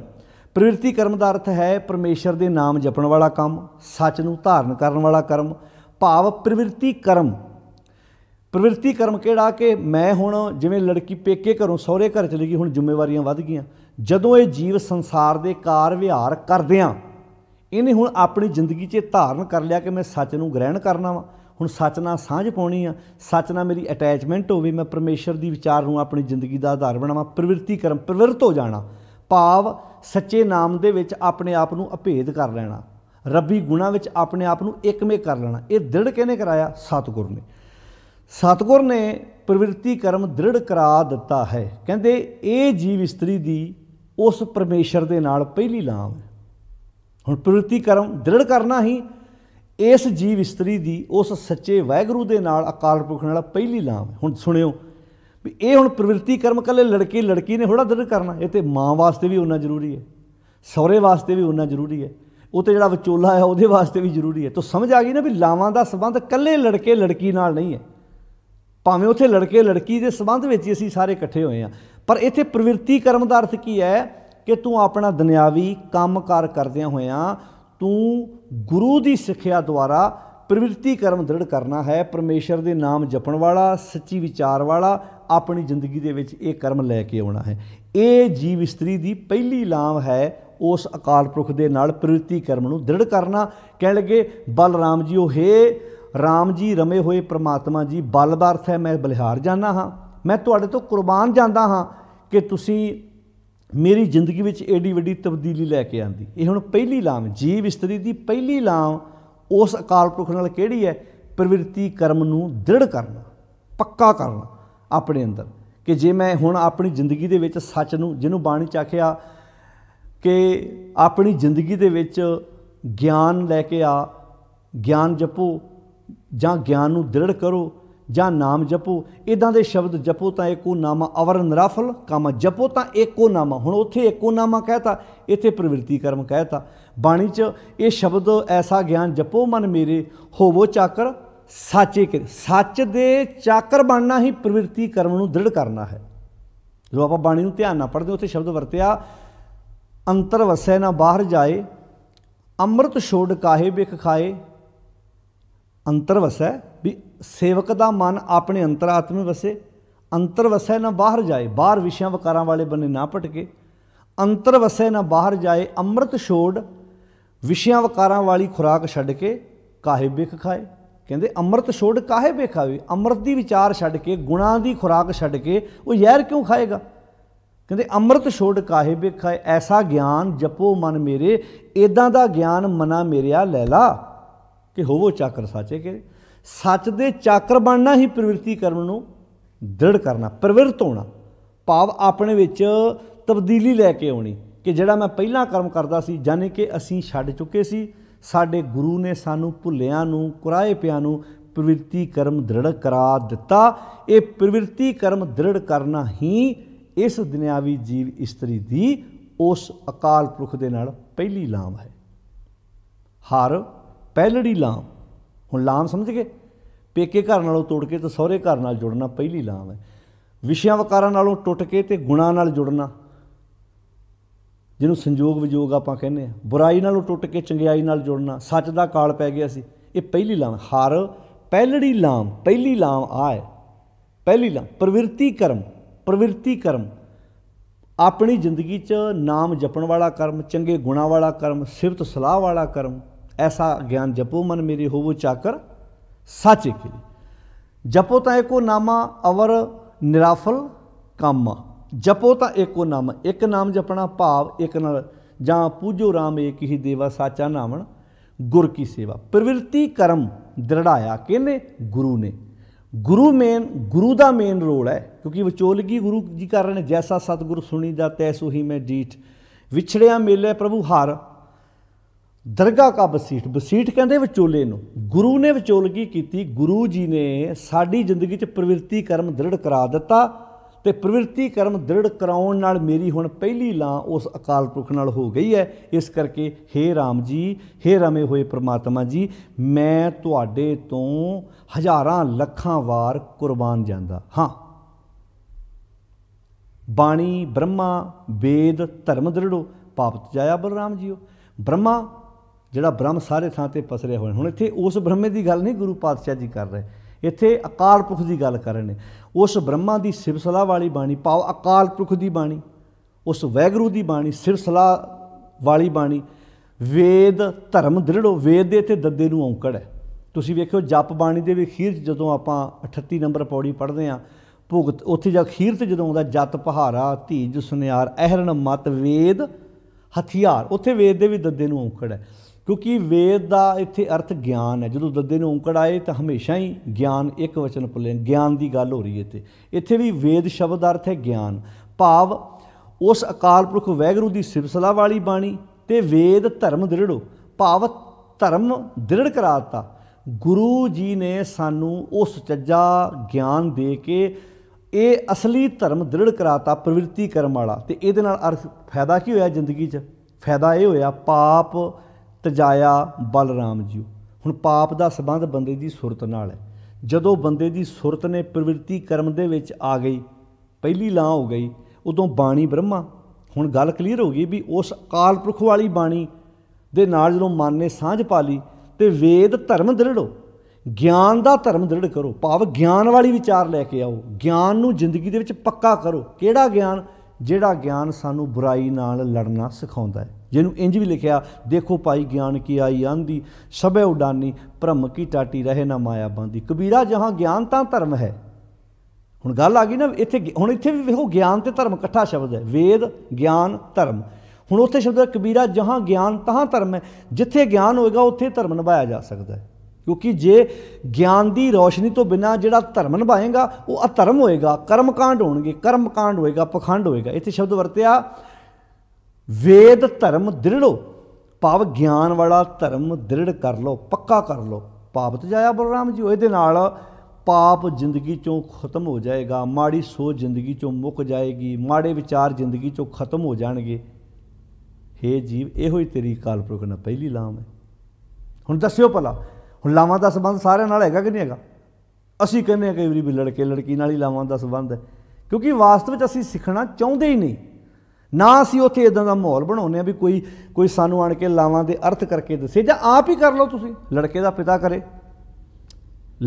ਪ੍ਰਵਿਰਤੀ ਕਰਮ ਦਾ ਅਰਥ ਹੈ ਪਰਮੇਸ਼ਰ ਦੇ ਨਾਮ ਜਪਣ ਵਾਲਾ ਕੰਮ ਸੱਚ ਨੂੰ ਧਾਰਨ ਕਰਨ ਵਾਲਾ ਕਰਮ ਭਾਵ ਪ੍ਰਵਿਰਤੀ ਕਰਮ ਪ੍ਰਵਿਰਤੀ ਕਰਮ ਕਿਹੜਾ ਕਿ ਮੈਂ ਹੁਣ ਜਿਵੇਂ ਲੜਕੀ ਪੇਕੇ ਘਰੋਂ ਸੋਹਰੇ ਘਰ ਚਲੀ ਗਈ ਹੁਣ ਜ਼ਿੰਮੇਵਾਰੀਆਂ ਵੱਧ ਗਈਆਂ ਜਦੋਂ ਇਹ ਜੀਵ ਸੰਸਾਰ ਦੇ ਕਾਰ ਵਿਹਾਰ ਕਰਦਿਆਂ ਇਹਨੇ ਹੁਣ ਆਪਣੀ ਜ਼ਿੰਦਗੀ 'ਚ ਧਾਰਨ ਕਰ ਲਿਆ ਕਿ ਮੈਂ ਸੱਚ ਨੂੰ ਗ੍ਰਹਿਣ ਕਰਨਾ ਵਾ ਹੁਣ ਸੱਚ ਨਾਲ ਸਾਂਝ ਪਾਉਣੀ ਆ ਸੱਚ ਨਾਲ ਮੇਰੀ ਅਟੈਚਮੈਂਟ ਹੋਵੇ ਮੈਂ ਪਰਮੇਸ਼ਰ ਦੀ ਵਿਚਾਰ ਨੂੰ ਆਪਣੀ ਜ਼ਿੰਦਗੀ ਦਾ ਆਧਾਰ ਬਣਾਵਾਂ ਪ੍ਰਵਿਰਤੀ ਕਰਮ ਪ੍ਰਵਿਰਤ ਹੋ ਜਾਣਾ ਭਾਵ ਸੱਚੇ ਨਾਮ ਦੇ ਵਿੱਚ ਆਪਣੇ ਆਪ ਨੂੰ ਅਭੇਦ ਕਰ ਲੈਣਾ ਰੱਬੀ ਗੁਣਾ ਵਿੱਚ ਆਪਣੇ ਆਪ ਨੂੰ ਇੱਕਮੇ ਕਰ ਲੈਣਾ ਇਹ ਦ੍ਰਿੜ ਕਿਹਨੇ ਕਰਾਇਆ ਸਤਗੁਰ ਨੇ ਸਤਗੁਰ ਨੇ ਪ੍ਰਵਿਰਤੀ ਕਰਮ ਦ੍ਰਿੜ ਕਰਾ ਦਿੱਤਾ ਹੈ ਕਹਿੰਦੇ ਇਹ ਜੀਵ ਇਸਤਰੀ ਦੀ ਉਸ ਪਰਮੇਸ਼ਰ ਦੇ ਨਾਲ ਪਹਿਲੀ ਲਾਮ ਹੁਣ ਪ੍ਰਵਿਰਤੀ ਕਰਮ ਦ੍ਰਿੜ ਕਰਨਾ ਹੀ ਇਸ ਜੀਵ ਇਸਤਰੀ ਦੀ ਉਸ ਸੱਚੇ ਵਾਹਿਗੁਰੂ ਦੇ ਨਾਲ ਅਕਾਲ ਪੁਰਖ ਨਾਲ ਪਹਿਲੀ ਲਾਮ ਹੁਣ ਸੁਣਿਓ ਵੀ ਇਹ ਹੁਣ ਪ੍ਰਵਿਰਤੀ ਕਰਮ ਕੱਲੇ ਲੜਕੇ ਲੜਕੀ ਨੇ ਥੋੜਾ ਦ੍ਰਿੜ ਕਰਨਾ ਇਹ ਤੇ ਮਾਂ ਵਾਸਤੇ ਵੀ ਉਹਨਾਂ ਜ਼ਰੂਰੀ ਹੈ ਸਹੁਰੇ ਵਾਸਤੇ ਵੀ ਉਹਨਾਂ ਜ਼ਰੂਰੀ ਹੈ ਉਹ ਤੇ ਜਿਹੜਾ ਵਿਚੋਲਾ ਹੈ ਉਹਦੇ ਵਾਸਤੇ ਵੀ ਜ਼ਰੂਰੀ ਹੈ ਤੋਂ ਸਮਝ ਆ ਗਈ ਨਾ ਵੀ ਲਾਵਾਂ ਦਾ ਸਬੰਧ ਕੱਲੇ ਲੜਕੇ ਲੜਕੀ ਨਾਲ ਨਹੀਂ ਹੈ ਭਾਵੇਂ ਉੱਥੇ ਲੜਕੇ ਲੜਕੀ ਦੇ ਸਬੰਧ ਵਿੱਚ ਹੀ ਅਸੀਂ ਸਾਰੇ ਇਕੱਠੇ ਹੋਏ ਆ ਪਰ ਇੱਥੇ ਪ੍ਰਵਿਰਤੀ ਕਰਮ ਦਾ ਅਰਥ ਕੀ ਹੈ ਕਿ ਤੂੰ ਆਪਣਾ ਦੁਨਿਆਵੀ ਕੰਮਕਾਰ ਕਰਦਿਆਂ ਹੋਇਆਂ ਤੂੰ ਗੁਰੂ ਦੀ ਸਿੱਖਿਆ ਦੁਆਰਾ ਪ੍ਰਵਿਰਤੀ ਕਰਮ ਦ੍ਰਿੜ ਕਰਨਾ ਹੈ ਪਰਮੇਸ਼ਰ ਦੇ ਨਾਮ ਜਪਣ ਵਾਲਾ ਸੱਚੀ ਵਿਚਾਰ ਵਾਲਾ ਆਪਣੀ ਜ਼ਿੰਦਗੀ ਦੇ ਵਿੱਚ ਇਹ ਕਰਮ ਲੈ ਕੇ ਆਉਣਾ ਹੈ ਇਹ ਜੀਵ ਇਸਤਰੀ ਦੀ ਪਹਿਲੀ ਲਾਮ ਹੈ ਉਸ ਅਕਾਲ ਪੁਰਖ ਦੇ ਨਾਲ ਪ੍ਰਵਿਰਤੀ ਕਰਮ ਨੂੰ ਦ੍ਰਿੜ ਕਰਨਾ ਕਹਿਣ ਲੱਗੇ ਬਲਰਾਮ ਜੀ ਉਹ ਹੈ ਰਾਮ ਜੀ ਰਮੇ ਹੋਏ ਪ੍ਰਮਾਤਮਾ ਜੀ ਬਲਬਾਰਥ ਹੈ ਮੈਂ ਬਲਿਹਾਰ ਜਾਣਾ ਹਾਂ ਮੈਂ ਤੁਹਾਡੇ ਤੋਂ ਕੁਰਬਾਨ ਜਾਂਦਾ ਹਾਂ ਕਿ ਤੁਸੀਂ ਮੇਰੀ ਜ਼ਿੰਦਗੀ ਵਿੱਚ ਏਡੀ ਵੱਡੀ ਤਬਦੀਲੀ ਲੈ ਕੇ ਆਂਦੀ ਇਹ ਹੁਣ ਪਹਿਲੀ ਲਾਮ ਜੀਵ ਇਸਤਰੀ ਦੀ ਪਹਿਲੀ ਲਾਮ ਉਸ ਅਕਾਲ ਪੁਰਖ ਨਾਲ ਕਿਹੜੀ ਹੈ ਪ੍ਰਵਿਰਤੀ ਕਰਮ ਨੂੰ ਦ੍ਰਿੜ ਕਰਨਾ ਪੱਕਾ ਕਰਨਾ ਆਪਣੇ ਅੰਦਰ ਕਿ ਜੇ ਮੈਂ ਹੁਣ ਆਪਣੀ ਜ਼ਿੰਦਗੀ ਦੇ ਵਿੱਚ ਸੱਚ ਨੂੰ ਜਿਹਨੂੰ ਬਾਣੀ ਚ ਆਖਿਆ ਕਿ ਆਪਣੀ ਜ਼ਿੰਦਗੀ ਦੇ ਵਿੱਚ ਗਿਆਨ ਲੈ ਕੇ ਆ ਗਿਆਨ ਜਪੋ ਜਾਂ ਗਿਆਨ ਨੂੰ ਦ੍ਰਿੜ ਕਰੋ ਜਾਂ ਨਾਮ ਜਪੋ ਇਦਾਂ ਦੇ ਸ਼ਬਦ ਜਪੋ ਤਾਂ ਏਕੋ ਨਾਮਾ ਅਵਰ ਨਰਾਫਲ ਕਮ ਜਪੋ ਤਾਂ ਏਕੋ ਨਾਮਾ ਹੁਣ ਉੱਥੇ ਏਕੋ ਨਾਮਾ ਕਹਿਤਾ ਇੱਥੇ ਪ੍ਰਵਿਰਤੀ ਕਰਮ ਕਹਿਤਾ ਬਾਣੀ 'ਚ ਇਹ ਸ਼ਬਦ ਐਸਾ ਗਿਆਨ ਜਪੋ ਮਨ ਮੇਰੇ ਹੋਵੋ ਚਾਕਰ ਸਾਚੇ ਕਿ ਸੱਚ ਦੇ ਚਾਕਰ ਬਣਨਾ ਹੀ ਪ੍ਰਵਿਰਤੀ ਕਰਮ ਨੂੰ ਦ੍ਰਿੜ ਕਰਨਾ ਹੈ ਜਦੋਂ ਆਪਾਂ ਬਾਣੀ ਨੂੰ ਧਿਆਨ ਨਾਲ ਪੜਦੇ ਉੱਥੇ ਸ਼ਬਦ ਵਰਤਿਆ ਅੰਤਰ ਵਸੈ ਨਾ ਬਾਹਰ ਜਾਏ ਅੰਮ੍ਰਿਤ ਛੋੜ ਕਾਹੇ ਬਿਖ ਖਾਏ ਅੰਤਰ ਵਸੈ ਵੀ ਸੇਵਕ ਦਾ ਮਨ ਆਪਣੇ ਅੰਤਰਾਤਮੇ ਵਸੇ ਅੰਤਰ ਵਸੈ ਨਾ ਬਾਹਰ ਜਾਏ ਬਾਹਰ ਵਿਸ਼ਿਆਂ ਵਕਾਰਾਂ ਵਾਲੇ ਬੰਨੇ ਨਾ ਪਟਕੇ ਅੰਤਰ ਵਸੈ ਨਾ ਬਾਹਰ ਜਾਏ ਅੰਮ੍ਰਿਤ ਛੋੜ ਵਿਸ਼ਿਆਂ ਵਕਾਰਾਂ ਵਾਲੀ ਖੁਰਾਕ ਛੱਡ ਕੇ ਕਾਹੇ ਬਿਖ ਖਾਏ ਕਹਿੰਦੇ ਅੰਮ੍ਰਿਤ ਛੋੜ ਕਾਹੇ ਬਿਖਾਵੇ ਅੰਮ੍ਰਿਤ ਦੀ ਵਿਚਾਰ ਛੱਡ ਕੇ ਗੁਣਾ ਦੀ ਖੁਰਾਕ ਛੱਡ ਕੇ ਉਹ ਜ਼ਹਿਰ ਕਿਉਂ ਖਾਏਗਾ ਕਹਿੰਦੇ ਅੰਮ੍ਰਿਤ ਛੋੜ ਕਾਹੇ ਬਿਖਾਏ ਐਸਾ ਗਿਆਨ ਜਪੋ ਮਨ ਮੇਰੇ ਇਦਾਂ ਦਾ ਗਿਆਨ ਮਨਾ ਮੇਰਿਆ ਲੈਲਾ ਕਿ ਹੋਵੋ ਚਾਕਰ ਸਾਚੇ ਕੇ ਸੱਚ ਦੇ ਚਾਕਰ ਬਣਨਾ ਹੀ ਪ੍ਰਵਿਰਤੀ ਕਰਮ ਨੂੰ ਦ੍ਰਿੜ ਕਰਨਾ ਪ੍ਰਵਿਰਤ ਹੋਣਾ ਭਾਵ ਆਪਣੇ ਵਿੱਚ ਤਬਦੀਲੀ ਲੈ ਕੇ ਆਉਣੀ ਕਿ ਜਿਹੜਾ ਮੈਂ ਪਹਿਲਾਂ ਕਰਮ ਕਰਦਾ ਸੀ ਜਾਨੀ ਕਿ ਅਸੀਂ ਛੱਡ ਚੁੱਕੇ ਸੀ ਸਾਡੇ ਗੁਰੂ ਨੇ ਸਾਨੂੰ ਭੁੱਲਿਆਂ ਨੂੰ ਕੁਰਾਏ ਪਿਆਂ ਨੂੰ ਪ੍ਰਵਿਰਤੀ ਕਰਮ ਦ੍ਰਿੜ ਕਰਾ ਦਿੱਤਾ ਇਹ ਪ੍ਰਵਿਰਤੀ ਕਰਮ ਦ੍ਰਿੜ ਕਰਨਾ ਹੀ ਇਸ ਦੁਨਿਆਵੀ ਜੀਵ ਇਸਤਰੀ ਦੀ ਉਸ ਅਕਾਲ ਪੁਰਖ ਦੇ ਨਾਲ ਪਹਿਲੀ ਲਾਮ ਹੈ ਹਰ ਪਹਿਲੜੀ ਲਾਮ ਹੁਣ ਲਾਮ ਸਮਝ ਗਏ ਪੇਕੇ ਘਰ ਨਾਲੋਂ ਤੋੜ ਕੇ ਤੇ ਸਹੁਰੇ ਘਰ ਨਾਲ ਜੁੜਨਾ ਪਹਿਲੀ ਲਾਮ ਹੈ ਵਿਸ਼ਿਆਂ ਵਕਾਰਾਂ ਨਾਲੋਂ ਟੁੱਟ ਕੇ ਤੇ ਗੁਣਾ ਨਾਲ ਜੁੜਨਾ ਜਿਹਨੂੰ ਸੰਜੋਗ ਵਿਜੋਗ ਆਪਾਂ ਕਹਿੰਦੇ ਆ ਬੁਰਾਈ ਨਾਲੋਂ ਟੁੱਟ ਕੇ ਚੰਗਿਆਈ ਨਾਲ ਜੁੜਨਾ ਸੱਚ ਦਾ ਕਾਲ ਪੈ ਗਿਆ ਸੀ ਇਹ ਪਹਿਲੀ ਲਾਮ ਹਰ ਪਹਿਲੜੀ ਲਾਮ ਪਹਿਲੀ ਲਾਮ ਆ ਹੈ ਪਹਿਲੀ ਲਾਮ ਪ੍ਰਵਿਰਤੀ ਕਰਮ ਪ੍ਰਵਿਰਤੀ ਕਰਮ ਆਪਣੀ ਜ਼ਿੰਦਗੀ 'ਚ ਨਾਮ ਜਪਣ ਵਾਲਾ ਕਰਮ ਚੰਗੇ ਗੁਣਾ ਵਾਲਾ ਕਰਮ ਸਿਫਤ ਸਲਾਹ ਵਾਲਾ ਕਰਮ ਐਸਾ ਗਿਆਨ ਜਪੋ ਮਨ ਮੇਰੀ ਹੋਵੋ ਚਾਕਰ ਸਾਚੇ ਕੀ ਜਪੋ ਤਾਂ ਇੱਕੋ ਨਾਮਾ ਅਵਰ ਨਿਰਾਫਲ ਕੰਮ ਜਪੋ ਤਾਂ ਇੱਕੋ ਨਾਮ ਇੱਕ ਨਾਮ ਜਪਣਾ ਭਾਵ ਇੱਕ ਨਾਲ ਜਾਂ ਪੂਜੋ ਰਾਮ ਏਕ ਹੀ ਦੇਵਾ ਸਾਚਾ ਨਾਮਣ ਗੁਰ ਕੀ ਸੇਵਾ ਪ੍ਰਵਿਰਤੀ ਕਰਮ ਦ੍ਰਿੜਾਇਆ ਕਿਨੇ ਗੁਰੂ ਨੇ ਗੁਰੂ ਮੇਨ ਗੁਰੂ ਦਾ ਮੇਨ ਰੋਲ ਹੈ ਕਿਉਂਕਿ ਵਿਚੋਲਗੀ ਗੁਰੂ ਜੀ ਕਰ ਰਹੇ ਨੇ ਜੈਸਾ ਸਤਗੁਰ ਸੁਣੀ ਦਾ ਤੈਸੋ ਹੀ ਮੈਂ ਡੀਠ ਵਿਛੜਿਆ ਮੇਲੇ ਪ੍ਰਭੂ ਹਰ ਦਰਗਾ ਕਾ ਬਸੀਠ ਬਸੀਠ ਕਹਿੰਦੇ ਵਿਚੋਲੇ ਨੂੰ ਗੁਰੂ ਨੇ ਵਿਚੋਲਗੀ ਕੀਤੀ ਗੁਰੂ ਜੀ ਨੇ ਸਾਡੀ ਜ਼ਿੰਦਗੀ 'ਚ ਪ੍ਰਵਿਰਤੀ ਕਰਮ ਦ੍ਰਿੜ ਕਰਾ ਦਿੱਤਾ ਤੇ ਪ੍ਰਵਿਰਤੀ ਕਰਮ ਦ੍ਰਿੜ ਕਰਾਉਣ ਨਾਲ ਮੇਰੀ ਹੁਣ ਪਹਿਲੀ ਲਾਂ ਉਸ ਅਕਾਲ ਪੁਰਖ ਨਾਲ ਹੋ ਗਈ ਹੈ ਇਸ ਕਰਕੇ हे RAM ਜੀ हे ਰਮੇ ਹੋਏ ਪ੍ਰਮਾਤਮਾ ਜੀ ਮੈਂ ਤੁਹਾਡੇ ਤੋਂ ਹਜ਼ਾਰਾਂ ਲੱਖਾਂ ਵਾਰ ਕੁਰਬਾਨ ਜਾਂਦਾ ਹਾਂ ਬਾਣੀ ਬ੍ਰਹਮਾ ਵੇਦ ਧਰਮ ਦ੍ਰਿੜੋ ਪਾਪਤ ਜਾਇਆ ਬਲਰਾਮ ਜੀਓ ਬ੍ਰਹਮਾ ਜਿਹੜਾ ਬ੍ਰਹਮ ਸਾਰੇ ਥਾਂ ਤੇ ਪਸਰੇ ਹੋਏ ਹੁਣ ਇੱਥੇ ਉਸ ਬ੍ਰਹਮੇ ਦੀ ਗੱਲ ਨਹੀਂ ਗੁਰੂ ਪਾਤਸ਼ਾਹ ਜੀ ਕਰ ਰਹੇ ਇੱਥੇ ਅਕਾਲ ਪੁਰਖ ਦੀ ਗੱਲ ਕਰ ਰਹੇ ਨੇ ਉਸ ਬ੍ਰਹਮਾ ਦੀ ਸਿਵਸਲਾ ਵਾਲੀ ਬਾਣੀ ਪਾਓ ਅਕਾਲ ਪੁਰਖ ਦੀ ਬਾਣੀ ਉਸ ਵੈਗਰੂ ਦੀ ਬਾਣੀ ਸਿਵਸਲਾ ਵਾਲੀ ਬਾਣੀ ਵੇਦ ਧਰਮ ਦ੍ਰਿੜੋ ਵੇਦ ਦੇ ਤੇ ਦੱਦੇ ਨੂੰ ਔਂਕੜ ਹੈ ਤੁਸੀਂ ਵੇਖਿਓ ਜਪ ਬਾਣੀ ਦੇ ਖੀਰ ਜਦੋਂ ਆਪਾਂ 38 ਨੰਬਰ ਪੌੜੀ ਪੜ੍ਹਦੇ ਆਂ ਭੁਗਤ ਉੱਥੇ ਜਾ ਖੀਰ ਤੇ ਜਦੋਂ ਆਉਂਦਾ ਜਤ ਪਹਾਰਾ ਧੀਜ ਸੁਨਿਆਰ ਅਹਿਰਨ ਮਤ ਵੇਦ ਹਥਿਆਰ ਉੱਥੇ ਵੇਦ ਦੇ ਵੀ ਦੱਦੇ ਨੂੰ ਔਂਕੜ ਹੈ ਕਿਉਂਕਿ ਵੇਦ ਦਾ ਇੱਥੇ ਅਰਥ ਗਿਆਨ ਹੈ ਜਦੋਂ ਦੱਦੇ ਨੂੰ ਔਂਕੜ ਆਏ ਤਾਂ ਹਮੇਸ਼ਾ ਹੀ ਗਿਆਨ ਇੱਕ ਵਚਨ ਪੁੱਲੇ ਗਿਆਨ ਦੀ ਗੱਲ ਹੋ ਰਹੀ ਹੈ ਇੱਥੇ ਇੱਥੇ ਵੀ ਵੇਦ ਸ਼ਬਦ ਦਾ ਅਰਥ ਹੈ ਗਿਆਨ ਭਾਵ ਉਸ ਅਕਾਲ ਪੁਰਖ ਵੈਗਰੂ ਦੀ ਸਿਫਤਸਲਾ ਵਾਲੀ ਬਾਣੀ ਤੇ ਵੇਦ ਧਰਮ ਦ੍ਰਿੜੋ ਭਾਵ ਧਰਮ ਦ੍ਰਿੜ ਕਰਾਤਾ ਗੁਰੂ ਜੀ ਨੇ ਸਾਨੂੰ ਉਸ ਚੱਜਾ ਗਿਆਨ ਦੇ ਕੇ ਇਹ ਅਸਲੀ ਧਰਮ ਦ੍ਰਿੜ ਕਰਾਤਾ ਪ੍ਰਵਿਰਤੀ ਕਰਮ ਵਾਲਾ ਤੇ ਇਹਦੇ ਨਾਲ ਅਰਥ ਫਾਇਦਾ ਕੀ ਹੋਇਆ ਜ਼ਿੰਦਗੀ 'ਚ ਫਾਇਦਾ ਇਹ ਹੋਇਆ ਪਾਪ ਤਜਾਇਆ ਬਲਰਾਮ ਜੀ ਹੁਣ ਪਾਪ ਦਾ ਸਬੰਧ ਬੰਦੇ ਦੀ ਸੁਰਤ ਨਾਲ ਹੈ ਜਦੋਂ ਬੰਦੇ ਦੀ ਸੁਰਤ ਨੇ ਪ੍ਰਵਿਰਤੀ ਕਰਮ ਦੇ ਵਿੱਚ ਆ ਗਈ ਪਹਿਲੀ ਲਾਂ ਹੋ ਗਈ ਉਦੋਂ ਬਾਣੀ ਬ੍ਰਹਮਾ ਹੁਣ ਗੱਲ ਕਲੀਅਰ ਹੋ ਗਈ ਵੀ ਉਸ ਕਾਲ ਪੁਰਖ ਵਾਲੀ ਬਾਣੀ ਦੇ ਨਾਲ ਜਦੋਂ ਮਨ ਨੇ ਸਾਂਝ ਪਾ ਲਈ ਤੇ ਵੇਦ ਧਰਮ ਦ੍ਰਿੜੋ ਗਿਆਨ ਦਾ ਧਰਮ ਦ੍ਰਿੜ ਕਰੋ ਭਾਵ ਗਿਆਨ ਵਾਲੀ ਵਿਚਾਰ ਲੈ ਕੇ ਆਓ ਗਿਆਨ ਨੂੰ ਜ਼ਿੰਦਗੀ ਦੇ ਵਿੱਚ ਪੱਕਾ ਕਰੋ ਕਿਹੜਾ ਗਿਆਨ ਜਿਹੜਾ ਗਿਆਨ ਸਾਨੂੰ ਬੁਰਾਈ ਨਾਲ ਲੜਨਾ ਸਿਖਾਉਂਦਾ ਹੈ ਜਿਹਨੂੰ ਇੰਜ ਵੀ ਲਿਖਿਆ ਦੇਖੋ ਭਾਈ ਗਿਆਨ ਕੀ ਆਈ ਆਂਦੀ ਸਭੇ ਉਡਾਨੀ ਭ੍ਰਮ ਕੀ ਟਾਟੀ ਰਹੇ ਨਾ ਮਾਇਆ ਬੰਦੀ ਕਬੀਰਾ ਜਹਾਂ ਗਿਆਨ ਤਾਂ ਧਰਮ ਹੈ ਹੁਣ ਗੱਲ ਆ ਗਈ ਨਾ ਇੱਥੇ ਹੁਣ ਇੱਥੇ ਵੀ ਵੇਖੋ ਗਿਆਨ ਤੇ ਧਰਮ ਇਕੱਠਾ ਸ਼ਬਦ ਹੈ ਵੇਦ ਗਿਆਨ ਧਰਮ ਹੁਣ ਉੱਥੇ ਸ਼ਬਦ ਹੈ ਕਬੀਰਾ ਜਹਾਂ ਗਿਆਨ ਤਾਂ ਧਰਮ ਹੈ ਜਿੱਥੇ ਗਿਆਨ ਹੋਏਗਾ ਉੱਥੇ ਧਰਮ ਨਿਭਾਇਆ ਜਾ ਸਕਦਾ ਹੈ ਕਿਉਂਕਿ ਜੇ ਗਿਆਨ ਦੀ ਰੋਸ਼ਨੀ ਤੋਂ ਬਿਨਾ ਜਿਹੜਾ ਧਰਮ ਨਿਭਾਏਗਾ ਉਹ ਅਧਰਮ ਹੋਏਗਾ ਕਰਮਕਾਂਡ ਹੋਣਗੇ ਕਰਮਕਾਂਡ ਹੋਏਗਾ ਪਖੰਡ ਹੋਏਗਾ ਇੱਥੇ ਸ਼ਬਦ ਵਰਤਿਆ ਵੇਦ ਧਰਮ ਦ੍ਰਿੜੋ ਭਾਵ ਗਿਆਨ ਵਾਲਾ ਧਰਮ ਦ੍ਰਿੜ ਕਰ ਲੋ ਪੱਕਾ ਕਰ ਲਓ ਪਾਪਤ ਜਾਇਆ ਬਲਰਾਮ ਜੀ ਉਹਦੇ ਨਾਲ ਪਾਪ ਜ਼ਿੰਦਗੀ ਚੋਂ ਖਤਮ ਹੋ ਜਾਏਗਾ ਮਾੜੀ ਸੋਚ ਜ਼ਿੰਦਗੀ ਚੋਂ ਮੁੱਕ ਜਾਏਗੀ ਮਾੜੇ ਵਿਚਾਰ ਜ਼ਿੰਦਗੀ ਚੋਂ ਖਤਮ ਹੋ ਜਾਣਗੇ ਹੇ ਜੀਵ ਇਹੋ ਹੀ ਤੇਰੀ ਕਾਲਪੁਰਖ ਨਾਲ ਪਹਿਲੀ ਲਾਮ ਹੈ ਹੁਣ ਦੱਸਿਓ ਭਲਾ ਹੁਣ ਲਾਵਾਂ ਦਾ ਸਬੰਧ ਸਾਰਿਆਂ ਨਾਲ ਹੈਗਾ ਕਿ ਨਹੀਂ ਹੈਗਾ ਅਸੀਂ ਕਹਿੰਦੇ ਹਾਂ ਕਈ ਵਾਰੀ ਵੀ ਲੜਕੇ ਲੜਕੀ ਨਾਲ ਹੀ ਲਾਵਾਂ ਦਾ ਸਬੰਧ ਹੈ ਕਿਉਂਕਿ ਵਾਸਤਵ ਵਿੱਚ ਅਸੀਂ ਸਿੱਖਣਾ ਚਾਹੁੰਦੇ ਹੀ ਨਹੀਂ ਨਾ ਅਸੀਂ ਉੱਥੇ ਇਦਾਂ ਦਾ ਮਾਹੌਲ ਬਣਾਉਨੇ ਆ ਵੀ ਕੋਈ ਕੋਈ ਸਾਨੂੰ ਆਣ ਕੇ ਲਾਵਾਂ ਦੇ ਅਰਥ ਕਰਕੇ ਦੱਸੇ ਜਾਂ ਆਪ ਹੀ ਕਰ ਲਓ ਤੁਸੀਂ ਲੜਕੇ ਦਾ ਪਿਤਾ ਕਰੇ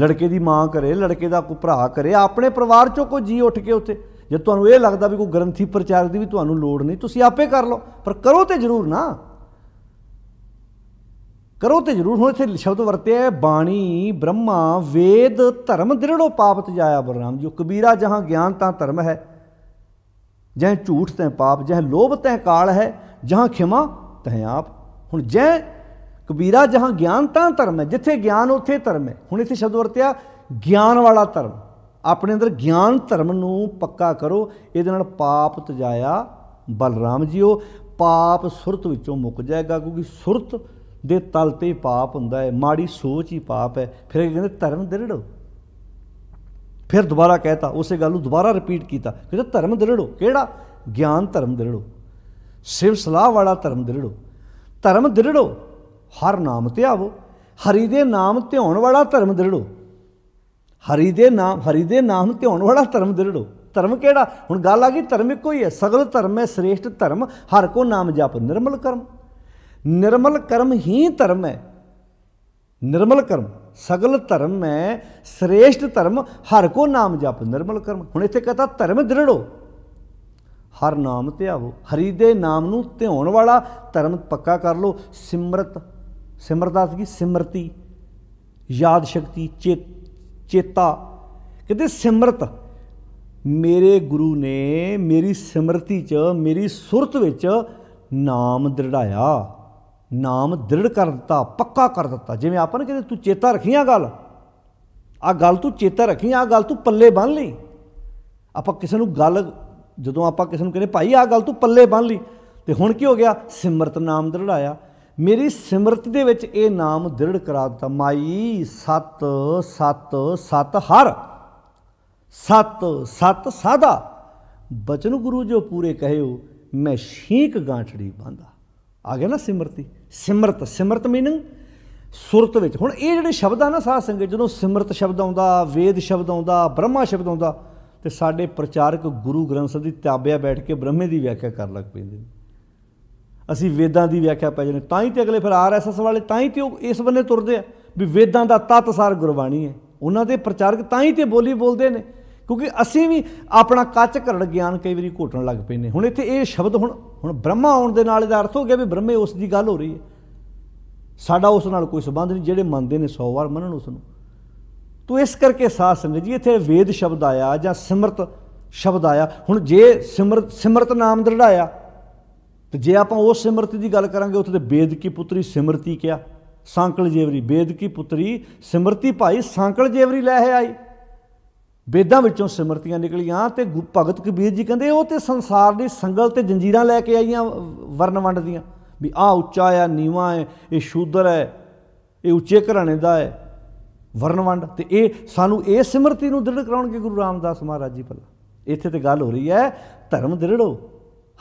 ਲੜਕੇ ਦੀ ਮਾਂ ਕਰੇ ਲੜਕੇ ਦਾ ਕੋ ਭਰਾ ਕਰੇ ਆਪਣੇ ਪਰਿਵਾਰ ਚੋਂ ਕੋਈ ਜੀ ਉੱਠ ਕੇ ਉੱਥੇ ਜੇ ਤੁਹਾਨੂੰ ਇਹ ਲੱਗਦਾ ਵੀ ਕੋਈ ਗ੍ਰੰਥੀ ਪ੍ਰਚਾਰਕ ਦੀ ਵੀ ਤੁਹਾਨੂੰ ਲੋੜ ਨਹੀਂ ਤੁਸੀਂ ਆਪੇ ਕਰ ਲਓ ਪਰ ਕਰੋ ਤੇ ਜ਼ਰੂਰ ਨਾ ਕਰੋ ਤੇ ਜ਼ਰੂਰ ਹੁਣ ਇੱਥੇ ਸ਼ਬਦ ਵਰਤਿਆ ਬਾਣੀ ਬ੍ਰਹਮਾ ਵੇਦ ਧਰਮ ਦਿਰੜੋ ਪਾਪਤ ਜਾਇਆ ਬਰਨਾਮ ਜੀ ਕਬੀਰਾ ਜਹਾਂ ਗਿਆਨ ਤਾਂ ਧਰਮ ਹੈ ਜਹ ਝੂਠ ਤੈ ਪਾਪ ਜਹ ਲੋਭ ਤੈ ਕਾਲ ਹੈ ਜਹ ਖਿਮਾ ਤੈ ਆਪ ਹੁਣ ਜਹ ਕਬੀਰਾ ਜਹ ਗਿਆਨ ਤਾਂ ਧਰਮ ਹੈ ਜਿੱਥੇ ਗਿਆਨ ਉੱਥੇ ਧਰਮ ਹੈ ਹੁਣ ਇੱਥੇ ਸ਼ਬਦ ਵਰਤਿਆ ਗਿਆਨ ਵਾਲਾ ਧਰਮ ਆਪਣੇ ਅੰਦਰ ਗਿਆਨ ਧਰਮ ਨੂੰ ਪੱਕਾ ਕਰੋ ਇਹਦੇ ਨਾਲ ਪਾਪ ਤਜਾਇਆ ਬਲਰਾਮ ਜੀਓ ਪਾਪ ਸੁਰਤ ਵਿੱਚੋਂ ਮੁੱਕ ਜਾਏਗਾ ਕਿਉਂਕਿ ਸੁਰਤ ਦੇ ਤਲ ਤੇ ਪਾਪ ਹੁੰਦਾ ਹੈ ਮਾੜੀ ਸੋਚ ਹੀ ਪਾਪ ਹੈ ਫਿਰ ਕਹਿੰਦੇ ਧਰਮ ਦਿਰੜੋ ਫਿਰ ਦੁਬਾਰਾ ਕਹਿਤਾ ਉਸੇ ਗੱਲ ਨੂੰ ਦੁਬਾਰਾ ਰਿਪੀਟ ਕੀਤਾ ਕਹਿੰਦਾ ਧਰਮ ਦਿਰੜੋ ਕਿਹੜਾ ਗਿਆਨ ਧਰਮ ਦਿਰੜੋ ਸਿਵ ਸਲਾਹ ਵਾਲਾ ਧਰਮ ਦਿਰੜੋ ਧਰਮ ਦਿਰੜੋ ਹਰ ਨਾਮ ਤੇ ਆਵੋ ਹਰੀ ਦੇ ਨਾਮ ਧਿਆਉਣ ਵਾਲਾ ਧਰਮ ਦਿਰੜੋ ਹਰੀ ਦੇ ਨਾਮ ਹਰੀ ਦੇ ਨਾਮ ਧਿਆਉਣ ਵਾਲਾ ਧਰਮ ਦਿਰੜੋ ਧਰਮ ਕਿਹੜਾ ਹੁਣ ਗੱਲ ਆ ਗਈ ਧਰਮ ਇੱਕੋ ਹੀ ਹੈ ਸਗਲ ਧਰਮ ਹੈ ਸ੍ਰੇਸ਼ਟ ਧਰਮ ਹਰ ਕੋ ਨਾਮ ਜਪ ਨਿਰਮਲ ਕਰਮ ਨਿਰਮਲ ਕਰਮ ਹੀ ਧਰਮ ਹੈ ਨਿਰਮਲ ਕਰਮ ਸਗਲ ਧਰਮ ਮੈਂ ਸ੍ਰੇਸ਼ਟ ਧਰਮ ਹਰ ਕੋ ਨਾਮ ਜਪ ਨਿਰਮਲ ਕਰਮ ਹੁਣ ਇੱਥੇ ਕਹਤਾ ਧਰਮ ਦ੍ਰਿੜੋ ਹਰ ਨਾਮ ਧਿਆਵੋ ਹਰੀ ਦੇ ਨਾਮ ਨੂੰ ਧਿਆਉਣ ਵਾਲਾ ਧਰਮ ਪੱਕਾ ਕਰ ਲੋ ਸਿਮਰਤ ਸਿਮਰਦਾਸ ਦੀ ਸਿਮਰਤੀ ਯਾਦ ਸ਼ਕਤੀ ਚੇਤ ਚੇਤਾ ਕਹਿੰਦੇ ਸਿਮਰਤ ਮੇਰੇ ਗੁਰੂ ਨੇ ਮੇਰੀ ਸਿਮਰਤੀ ਚ ਮੇਰੀ ਸੁਰਤ ਵਿੱਚ ਨਾਮ ਦ੍ਰਿੜਾਇਆ ਨਾਮ ਦ੍ਰਿੜ ਕਰ ਦਿੱਤਾ ਪੱਕਾ ਕਰ ਦਿੱਤਾ ਜਿਵੇਂ ਆਪਾਂ ਨੇ ਕਿਤੇ ਤੂੰ ਚੇਤਾ ਰੱਖੀਆਂ ਆ ਗੱਲ ਆ ਗੱਲ ਤੂੰ ਚੇਤਾ ਰੱਖੀ ਆ ਗੱਲ ਤੂੰ ਪੱਲੇ ਬੰਨ ਲਈ ਆਪਾਂ ਕਿਸੇ ਨੂੰ ਗੱਲ ਜਦੋਂ ਆਪਾਂ ਕਿਸੇ ਨੂੰ ਕਹਿੰਦੇ ਭਾਈ ਆ ਗੱਲ ਤੂੰ ਪੱਲੇ ਬੰਨ ਲਈ ਤੇ ਹੁਣ ਕੀ ਹੋ ਗਿਆ ਸਿਮਰਤ ਨਾਮ ਦ੍ਰਿੜਾਇਆ ਮੇਰੀ ਸਿਮਰਤ ਦੇ ਵਿੱਚ ਇਹ ਨਾਮ ਦ੍ਰਿੜ ਕਰਾ ਦਿੱਤਾ ਮਾਈ ਸਤ ਸਤ ਸਤ ਹਰ ਸਤ ਸਤ ਸਾਦਾ ਬਚਨ ਗੁਰੂ ਜੋ ਪੂਰੇ ਕਹਿਓ ਮੈਂ ਸ਼ੀਕ ਗਾਂਠੜੀ ਬੰਦਾ ਆ ਗਿਆ ਨਾ ਸਿਮਰਤੀ ਸਿਮਰਤ ਸਿਮਰਤ ਮੀਨਿੰਗ ਸੁਰਤ ਵਿੱਚ ਹੁਣ ਇਹ ਜਿਹੜੇ ਸ਼ਬਦ ਆ ਨਾ ਸਾਧ ਸੰਗਤ ਜਦੋਂ ਸਿਮਰਤ ਸ਼ਬਦ ਆਉਂਦਾ ਵੇਦ ਸ਼ਬਦ ਆਉਂਦਾ ਬ੍ਰਹਮਾ ਸ਼ਬਦ ਆਉਂਦਾ ਤੇ ਸਾਡੇ ਪ੍ਰਚਾਰਕ ਗੁਰੂ ਗ੍ਰੰਥ ਸਾਹਿਬ ਦੀ ਤਾਬਿਆ ਬੈਠ ਕੇ ਬ੍ਰਹਮੇ ਦੀ ਵਿਆਖਿਆ ਕਰਨ ਲੱਗ ਪੈਂਦੇ ਨੇ ਅਸੀਂ ਵੇਦਾਂ ਦੀ ਵਿਆਖਿਆ ਪੈ ਜਾਂਦੇ ਤਾਂ ਹੀ ਤੇ ਅਗਲੇ ਫਿਰ ਆਰਐਸਐਸ ਵਾਲੇ ਤਾਂ ਹੀ ਤੇ ਉਹ ਇਸ ਬੰਨੇ ਤੁਰਦੇ ਆ ਵੀ ਵੇਦਾਂ ਦਾ ਤਤ ਸਾਰ ਗੁਰਬਾਣੀ ਹੈ ਉਹਨਾਂ ਦੇ ਪ੍ਰਚਾਰਕ ਤਾਂ ਹੀ ਤੇ ਬੋਲੀ ਬੋਲਦੇ ਨੇ ਕਿਉਂਕਿ ਅਸੀਂ ਵੀ ਆਪਣਾ ਕੱਚ ਕਰੜ ਗਿਆਨ ਕਈ ਵਾਰੀ ਘੋਟਣ ਲੱਗ ਪੈਨੇ ਹੁਣ ਇੱਥੇ ਇਹ ਸ਼ਬਦ ਹੁਣ ਹੁਣ ਬ੍ਰਹਮਾ ਆਉਣ ਦੇ ਨਾਲ ਇਹਦਾ ਅਰਥ ਹੋ ਗਿਆ ਵੀ ਬ੍ਰਹਮੇ ਉਸ ਦੀ ਗੱਲ ਹੋ ਰਹੀ ਹੈ ਸਾਡਾ ਉਸ ਨਾਲ ਕੋਈ ਸਬੰਧ ਨਹੀਂ ਜਿਹੜੇ ਮੰਨਦੇ ਨੇ 100 ਵਾਰ ਮੰਨਣ ਉਸ ਨੂੰ ਤੂੰ ਇਸ ਕਰਕੇ ਸਾਧ ਸੰਗਤ ਜੀ ਇੱਥੇ ਵੇਦ ਸ਼ਬਦ ਆਇਆ ਜਾਂ ਸਿਮਰਤ ਸ਼ਬਦ ਆਇਆ ਹੁਣ ਜੇ ਸਿਮਰਤ ਸਿਮਰਤ ਨਾਮ ਦਰੜਾਇਆ ਤੇ ਜੇ ਆਪਾਂ ਉਸ ਸਿਮਰਤੀ ਦੀ ਗੱਲ ਕਰਾਂਗੇ ਉੱਥੇ ਤੇ ਵੇਦ ਕੀ ਪੁੱਤਰੀ ਸਿਮਰਤੀ ਕਿਹਾ ਸਾਂਕਲ ਜੇਵਰੀ ਵੇਦ ਕੀ ਪੁੱਤਰੀ ਸਿਮਰਤੀ ਭਾਈ ਸਾਂਕਲ ਜੇਵਰੀ ਲੈ ਆਈ ਵੇਦਾਂ ਵਿੱਚੋਂ ਸਿਮਰਤੀਆਂ ਨਿਕਲੀਆਂ ਤੇ ਭਗਤ ਕਬੀਰ ਜੀ ਕਹਿੰਦੇ ਉਹ ਤੇ ਸੰਸਾਰ ਦੀ ਸੰਗਲ ਤੇ ਜੰਜੀਰਾਂ ਲੈ ਕੇ ਆਈਆਂ ਵਰਨ ਵੰਡ ਦੀਆਂ ਵੀ ਆ ਉੱਚਾ ਆ ਨੀਵਾ ਹੈ ਇਹ ਸ਼ੂਦਰ ਹੈ ਇਹ ਉੱਚੇ ਘਰਾਣੇ ਦਾ ਹੈ ਵਰਨ ਵੰਡ ਤੇ ਇਹ ਸਾਨੂੰ ਇਹ ਸਿਮਰਤੀ ਨੂੰ ਦ੍ਰਿੜ ਕਰਾਉਣਗੇ ਗੁਰੂ ਰਾਮਦਾਸ ਮਹਾਰਾਜ ਜੀ ਪੱਲਾ ਇੱਥੇ ਤੇ ਗੱਲ ਹੋ ਰਹੀ ਹੈ ਧਰਮ ਦ੍ਰਿੜੋ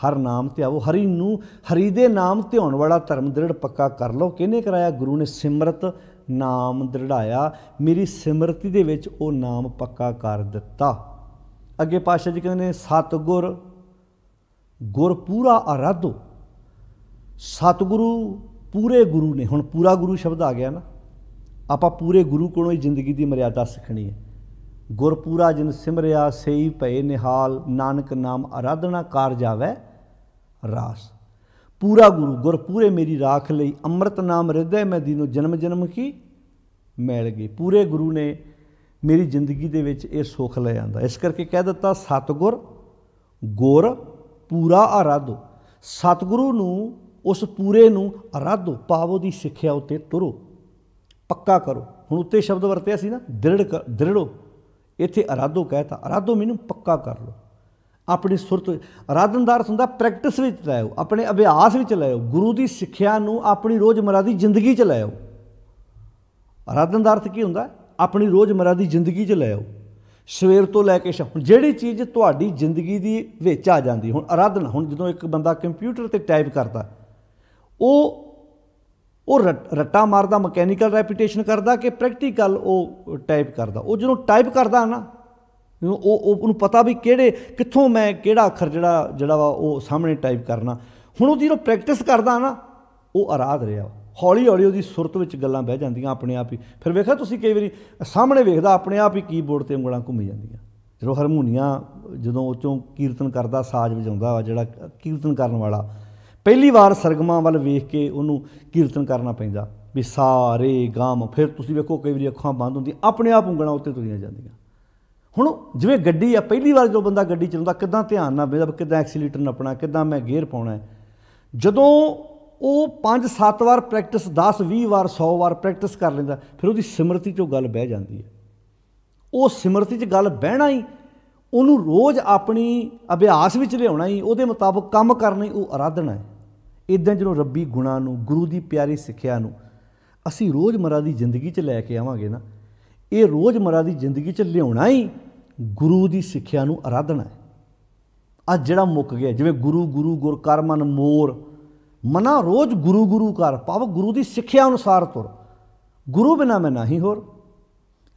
ਹਰ ਨਾਮ ਤੇ ਆਵੋ ਹਰੀ ਨੂੰ ਹਰੀ ਦੇ ਨਾਮ ਧਿਆਉਣ ਵਾਲਾ ਧਰਮ ਦ੍ਰਿੜ ਪੱਕਾ ਕਰ ਲਓ ਕਿਹਨੇ ਕਰਾਇਆ ਗੁਰੂ ਨੇ ਸਿਮਰਤ ਨਾਮ ਦ੍ਰਿੜਾਇਆ ਮੇਰੀ ਸਿਮਰਤੀ ਦੇ ਵਿੱਚ ਉਹ ਨਾਮ ਪੱਕਾ ਕਰ ਦਿੱਤਾ ਅੱਗੇ ਪਾਸ਼ਾ ਜੀ ਕਹਿੰਦੇ ਨੇ ਸਤਗੁਰ ਗੁਰ ਪੂਰਾ ਸਤ ਗੁਰੂ ਪੂਰੇ ਗੁਰੂ ਨੇ ਹੁਣ ਪੂਰਾ ਗੁਰੂ ਸ਼ਬਦ ਆ ਗਿਆ ਨਾ ਆਪਾਂ ਪੂਰੇ ਗੁਰੂ ਕੋਲੋਂ ਹੀ ਜ਼ਿੰਦਗੀ ਦੀ ਮਰਿਆਦਾ ਸਿੱਖਣੀ ਹੈ ਗੁਰ ਪੂਰਾ ਜਿਨ ਸਿਮਰਿਆ ਸਈ ਭਏ ਨਿਹਾਲ ਨਾਨਕ ਨਾਮ ਅਰਾਧਨਾ ਕਰ ਜਾਵੇ ਰਾਸ ਪੂਰਾ ਗੁਰੂ ਗੁਰ ਪੂਰੇ ਮੇਰੀ ਰਾਖ ਲਈ ਅੰਮ੍ਰਿਤ ਨਾਮ ਰਿਦੈ ਮੈਂ ਦੀਨੋ ਜਨਮ ਜਨਮ ਕੀ ਮਿਲ ਗਈ ਪੂਰੇ ਗੁਰੂ ਨੇ ਮੇਰੀ ਜ਼ਿੰਦਗੀ ਦੇ ਵਿੱਚ ਇਹ ਸੁਖ ਲੈ ਆਂਦਾ ਇਸ ਕਰਕੇ ਕਹਿ ਦਿੱਤਾ ਸਤਗੁਰ ਗੁਰ ਪੂਰਾ ਆਰਾਧੋ ਸਤਗੁਰੂ ਨੂੰ ਉਸ ਪੂਰੇ ਨੂੰ ਅਰਾਧੋ ਪਾਵੋ ਦੀ ਸਿੱਖਿਆ ਉਤੇ ਤੁਰੋ ਪੱਕਾ ਕਰੋ ਹੁਣ ਉੱਤੇ ਸ਼ਬਦ ਵਰਤਿਆ ਸੀ ਨਾ ਦ੍ਰਿੜ ਦ੍ਰਿੜੋ ਇੱਥੇ ਅਰਾਧੋ ਕਹਿਤਾ ਅਰਾਧੋ ਮੈਨੂੰ ਪੱਕਾ ਕਰ ਲੋ ਆਪਣੀ ਸੁਰਤ ਆਰਾਧਨਦਾਰ ਹੁੰਦਾ ਪ੍ਰੈਕਟਿਸ ਵਿੱਚ ਲਾਇਓ ਆਪਣੇ ਅਭਿਆਸ ਵਿੱਚ ਲਾਇਓ ਗੁਰੂ ਦੀ ਸਿੱਖਿਆ ਨੂੰ ਆਪਣੀ ਰੋਜ਼ਮਰਾ ਦੀ ਜ਼ਿੰਦਗੀ 'ਚ ਲਾਇਓ ਆਰਾਧਨਦਾਰ ਅਰਥ ਕੀ ਹੁੰਦਾ ਆਪਣੀ ਰੋਜ਼ਮਰਾ ਦੀ ਜ਼ਿੰਦਗੀ 'ਚ ਲਾਇਓ ਸਵੇਰ ਤੋਂ ਲੈ ਕੇ ਸ਼ਾਮ ਜਿਹੜੀ ਚੀਜ਼ ਤੁਹਾਡੀ ਜ਼ਿੰਦਗੀ ਦੀ ਵਿੱਚ ਆ ਜਾਂਦੀ ਹੁਣ ਆਰਾਧਨਾ ਹੁਣ ਜਦੋਂ ਇੱਕ ਬੰਦਾ ਕੰਪਿਊਟਰ ਤੇ ਟਾਈਪ ਕਰਦਾ ਉਹ ਉਹ ਰੱਟਾ ਮਾਰਦਾ ਮਕੈਨੀਕਲ ਰੈਪੀਟੇਸ਼ਨ ਕਰਦਾ ਕਿ ਪ੍ਰੈਕਟੀਕਲ ਉਹ ਟਾਈਪ ਕਰਦਾ ਉਹ ਜਦੋਂ ਟਾਈਪ ਕਰਦਾ ਨਾ ਉਹ ਉਹਨੂੰ ਪਤਾ ਵੀ ਕਿਹੜੇ ਕਿੱਥੋਂ ਮੈਂ ਕਿਹੜਾ ਅੱਖਰ ਜਿਹੜਾ ਜਿਹੜਾ ਵਾ ਉਹ ਸਾਹਮਣੇ ਟਾਈਪ ਕਰਨਾ ਹੁਣ ਉਹ ਜਦੋਂ ਪ੍ਰੈਕਟਿਸ ਕਰਦਾ ਨਾ ਉਹ ਆਰਾਧ ਰਿਹਾ ਹੌਲੀ ਹੌਲੀ ਉਹਦੀ ਸੁਰਤ ਵਿੱਚ ਗੱਲਾਂ ਬਹਿ ਜਾਂਦੀਆਂ ਆਪਣੇ ਆਪ ਹੀ ਫਿਰ ਵੇਖਿਆ ਤੁਸੀਂ ਕਈ ਵਾਰੀ ਸਾਹਮਣੇ ਵੇਖਦਾ ਆਪਣੇ ਆਪ ਹੀ ਕੀਬੋਰਡ ਤੇ ਉਂਗਲਾਂ ਘੁੰਮ ਜਾਂਦੀਆਂ ਜਦੋਂ ਹਰਮੋਨੀਆ ਜਦੋਂ ਉਹ ਚੋਂ ਕੀਰਤਨ ਕਰਦਾ ਸਾਜ਼ ਵਜਾਉਂਦਾ ਵਾ ਜਿਹੜਾ ਕੀਰਤਨ ਕਰਨ ਵਾਲਾ ਪਹਿਲੀ ਵਾਰ ਸਰਗਮਾ ਵੱਲ ਵੇਖ ਕੇ ਉਹਨੂੰ ਕੀਰਤਨ ਕਰਨਾ ਪੈਂਦਾ ਵੀ ਸਾਰੇ ਗਾਮ ਫਿਰ ਤੁਸੀਂ ਵੇਖੋ ਕਈ ਵਾਰੀ ਅੱਖਾਂ ਬੰਦ ਹੁੰਦੀਆਂ ਆਪਣੇ ਆਪ ਉਂਗਲਾਂ ਉੱਤੇ ਤੁਰੀਆਂ ਜਾਂਦੀਆਂ ਹੁਣ ਜਿਵੇਂ ਗੱਡੀ ਆ ਪਹਿਲੀ ਵਾਰ ਜਦੋਂ ਬੰਦਾ ਗੱਡੀ ਚਲਾਉਂਦਾ ਕਿਦਾਂ ਧਿਆਨ ਨਾਲ ਵੇਖਦਾ ਕਿਦਾਂ ਐਕਸੀਲੇਟਰ ਆਪਣਾ ਕਿਦਾਂ ਮੈਂ ਗੇਅਰ ਪਾਉਣਾ ਜਦੋਂ ਉਹ 5-7 ਵਾਰ ਪ੍ਰੈਕਟਿਸ 10-20 ਵਾਰ 100 ਵਾਰ ਪ੍ਰੈਕਟਿਸ ਕਰ ਲੈਂਦਾ ਫਿਰ ਉਹਦੀ ਸਿਮਰਤੀ 'ਚੋਂ ਗੱਲ ਬਹਿ ਜਾਂਦੀ ਹੈ ਉਹ ਸਿਮਰਤੀ 'ਚ ਗੱਲ ਬਹਿਣਾ ਹੀ ਉਹਨੂੰ ਰੋਜ਼ ਆਪਣੀ ਅਭਿਆਸ ਵਿੱਚ ਲਿਆਉਣਾ ਹੀ ਉਹਦੇ ਮੁਤਾਬਕ ਕੰਮ ਕਰਨਾ ਹੀ ਉਹ ਆਰਾਧਨਾ ਹੈ ਇਦਾਂ ਜਦੋਂ ਰੱਬੀ ਗੁਣਾ ਨੂੰ ਗੁਰੂ ਦੀ ਪਿਆਰੀ ਸਿੱਖਿਆ ਨੂੰ ਅਸੀਂ ਰੋਜ਼ਮਰਾ ਦੀ ਜ਼ਿੰਦਗੀ 'ਚ ਲੈ ਕੇ ਆਵਾਂਗੇ ਨਾ ਇਹ ਰੋਜ਼ਮਰਾ ਦੀ ਜ਼ਿੰਦਗੀ 'ਚ ਲਿਆਉਣਾ ਹੀ ਗੁਰੂ ਦੀ ਸਿੱਖਿਆ ਨੂੰ ਅਰਾਧਨਾ ਹੈ ਆ ਜਿਹੜਾ ਮੁੱਕ ਗਿਆ ਜਿਵੇਂ ਗੁਰੂ ਗੁਰੂ ਗੁਰ ਕਰਮਨ ਮੋਰ ਮਨਾ ਰੋਜ਼ ਗੁਰੂ ਗੁਰੂ ਕਰ ਪਾਵ ਗੁਰੂ ਦੀ ਸਿੱਖਿਆ ਅਨੁਸਾਰ ਤੁਰ ਗੁਰੂ ਬਿਨਾ ਮੈਂ ਨਹੀਂ ਹੋਰ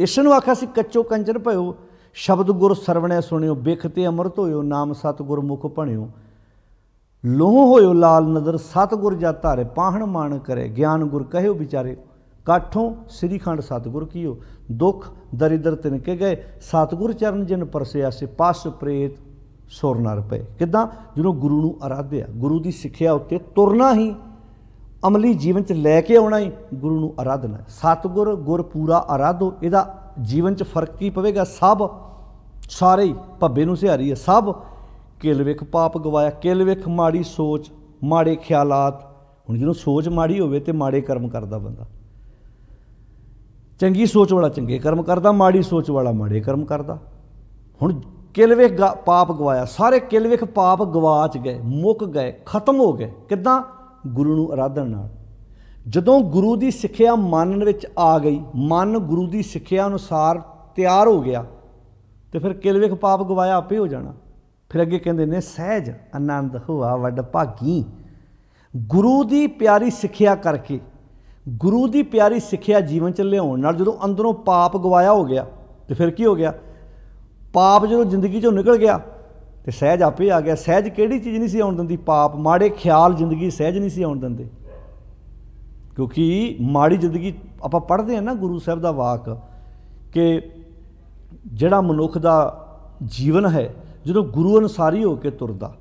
ਇਸ ਨੂੰ ਆਖਿਆ ਸੀ ਕੱਚੋ ਕੰਜਰ ਭਇਓ ਸ਼ਬਦ ਗੁਰ ਸਰਵਣੇ ਸੁਣਿਓ ਬਿਖ ਤੇ ਅਮਰਤ ਹੋਇਓ ਨਾਮ ਸਤਗੁਰ ਮੁਖ ਭਣਿਓ ਲੋਹ ਹੋਇਓ ਲਾਲ ਨਦਰ ਸਤਗੁਰ ਜਾ ਧਾਰੇ ਪਾਹਣ ਮਾਨ ਕਰੇ ਗਿਆਨ ਗੁਰ ਕਹਿਓ ਵਿਚਾਰੇ ਕਾਠੋਂ ਸ੍ਰੀ ਖੰਡ ਸਤਗੁਰ ਕੀਓ ਦੁਖ ਦਰਿਦਰ ਕੇ ਗਏ ਸਤਗੁਰ ਚਰਨ ਜਿਨ ਪਰਸਿਆ ਸੇ ਪਸ ਪ੍ਰੇਤ ਸੁਰ ਨਰ ਪਏ ਕਿਦਾਂ ਜਦੋਂ ਗੁਰੂ ਨੂੰ ਆਰਾਧਿਆ ਗੁਰੂ ਦੀ ਸਿੱਖਿਆ ਉੱਤੇ ਤੁਰਨਾ ਹੀ ਅਮਲੀ ਜੀਵਨ ਚ ਲੈ ਕੇ ਆਉਣਾ ਹੀ ਗੁਰੂ ਨੂੰ ਆਰਾਧਨਾ ਸਤਗੁਰ ਗੁਰ ਪੂਰਾ ਆਰਾਧੋ ਇਹਦਾ ਜੀਵਨ ਚ ਫਰਕ ਕੀ ਪਵੇਗਾ ਸਭ ਸਾਰੇ ਭੱਬੇ ਨੂੰ ਸਿਹਾਰੀ ਹੈ ਸਭ ਕਿਲ ਵਿਖ ਪਾਪ ਗਵਾਇਆ ਕਿਲ ਵਿਖ ਮਾੜੀ ਸੋਚ ਮਾੜੇ ਖਿਆਲਾਤ ਹੁਣ ਜਦੋਂ ਸੋਚ ਮਾੜੀ ਹੋਵੇ ਤੇ ਮਾੜੇ ਕਰਮ ਕਰਦਾ ਬੰਦਾ ਚੰਗੀ ਸੋਚ ਵਾਲਾ ਚੰਗੇ ਕਰਮ ਕਰਦਾ ਮਾੜੀ ਸੋਚ ਵਾਲਾ ਮਾੜੇ ਕਰਮ ਕਰਦਾ ਹੁਣ ਕਿਲਵੇ ਪਾਪ ਗਵਾਇਆ ਸਾਰੇ ਕਿਲਵੇ ਪਾਪ ਗਵਾਚ ਗਏ ਮੁੱਕ ਗਏ ਖਤਮ ਹੋ ਗਏ ਕਿਦਾਂ ਗੁਰੂ ਨੂੰ ਆਰਾਧਨ ਨਾਲ ਜਦੋਂ ਗੁਰੂ ਦੀ ਸਿੱਖਿਆ ਮਨ ਵਿੱਚ ਆ ਗਈ ਮਨ ਗੁਰੂ ਦੀ ਸਿੱਖਿਆ ਅਨੁਸਾਰ ਤਿਆਰ ਹੋ ਗਿਆ ਤੇ ਫਿਰ ਕਿਲਵੇ ਪਾਪ ਗਵਾਇਆ ਆਪੇ ਹੋ ਜਾਣਾ ਫਿਰ ਅੱਗੇ ਕਹਿੰਦੇ ਨੇ ਸਹਿਜ ਆਨੰਦ ਹੋਆ ਵੱਡ ਭਾਗੀ ਗੁਰੂ ਦੀ ਪਿਆਰੀ ਸਿੱਖਿਆ ਕਰਕੇ ਗੁਰੂ ਦੀ ਪਿਆਰੀ ਸਿੱਖਿਆ ਜੀਵਨ ਚ ਲਿਆਉਣ ਨਾਲ ਜਦੋਂ ਅੰਦਰੋਂ ਪਾਪ ਗਵਾਇਆ ਹੋ ਗਿਆ ਤੇ ਫਿਰ ਕੀ ਹੋ ਗਿਆ ਪਾਪ ਜਦੋਂ ਜ਼ਿੰਦਗੀ ਚੋਂ ਨਿਕਲ ਗਿਆ ਤੇ ਸਹਿਜ ਆਪੇ ਆ ਗਿਆ ਸਹਿਜ ਕਿਹੜੀ ਚੀਜ਼ ਨਹੀਂ ਸੀ ਆਉਣ ਦਿੰਦੀ ਪਾਪ ਮਾੜੇ ਖਿਆਲ ਜ਼ਿੰਦਗੀ ਸਹਿਜ ਨਹੀਂ ਸੀ ਆਉਣ ਦਿੰਦੇ ਕਿਉਂਕਿ ਮਾੜੀ ਜ਼ਿੰਦਗੀ ਆਪਾਂ ਪੜ੍ਹਦੇ ਆ ਨਾ ਗੁਰੂ ਸਾਹਿਬ ਦਾ ਵਾਕ ਕਿ ਜਿਹੜਾ ਮਨੁੱਖ ਦਾ ਜੀਵਨ ਹੈ ਜਦੋਂ ਗੁਰੂ ਅਨਸਾਰੀ ਹੋ ਕੇ ਤੁਰਦਾ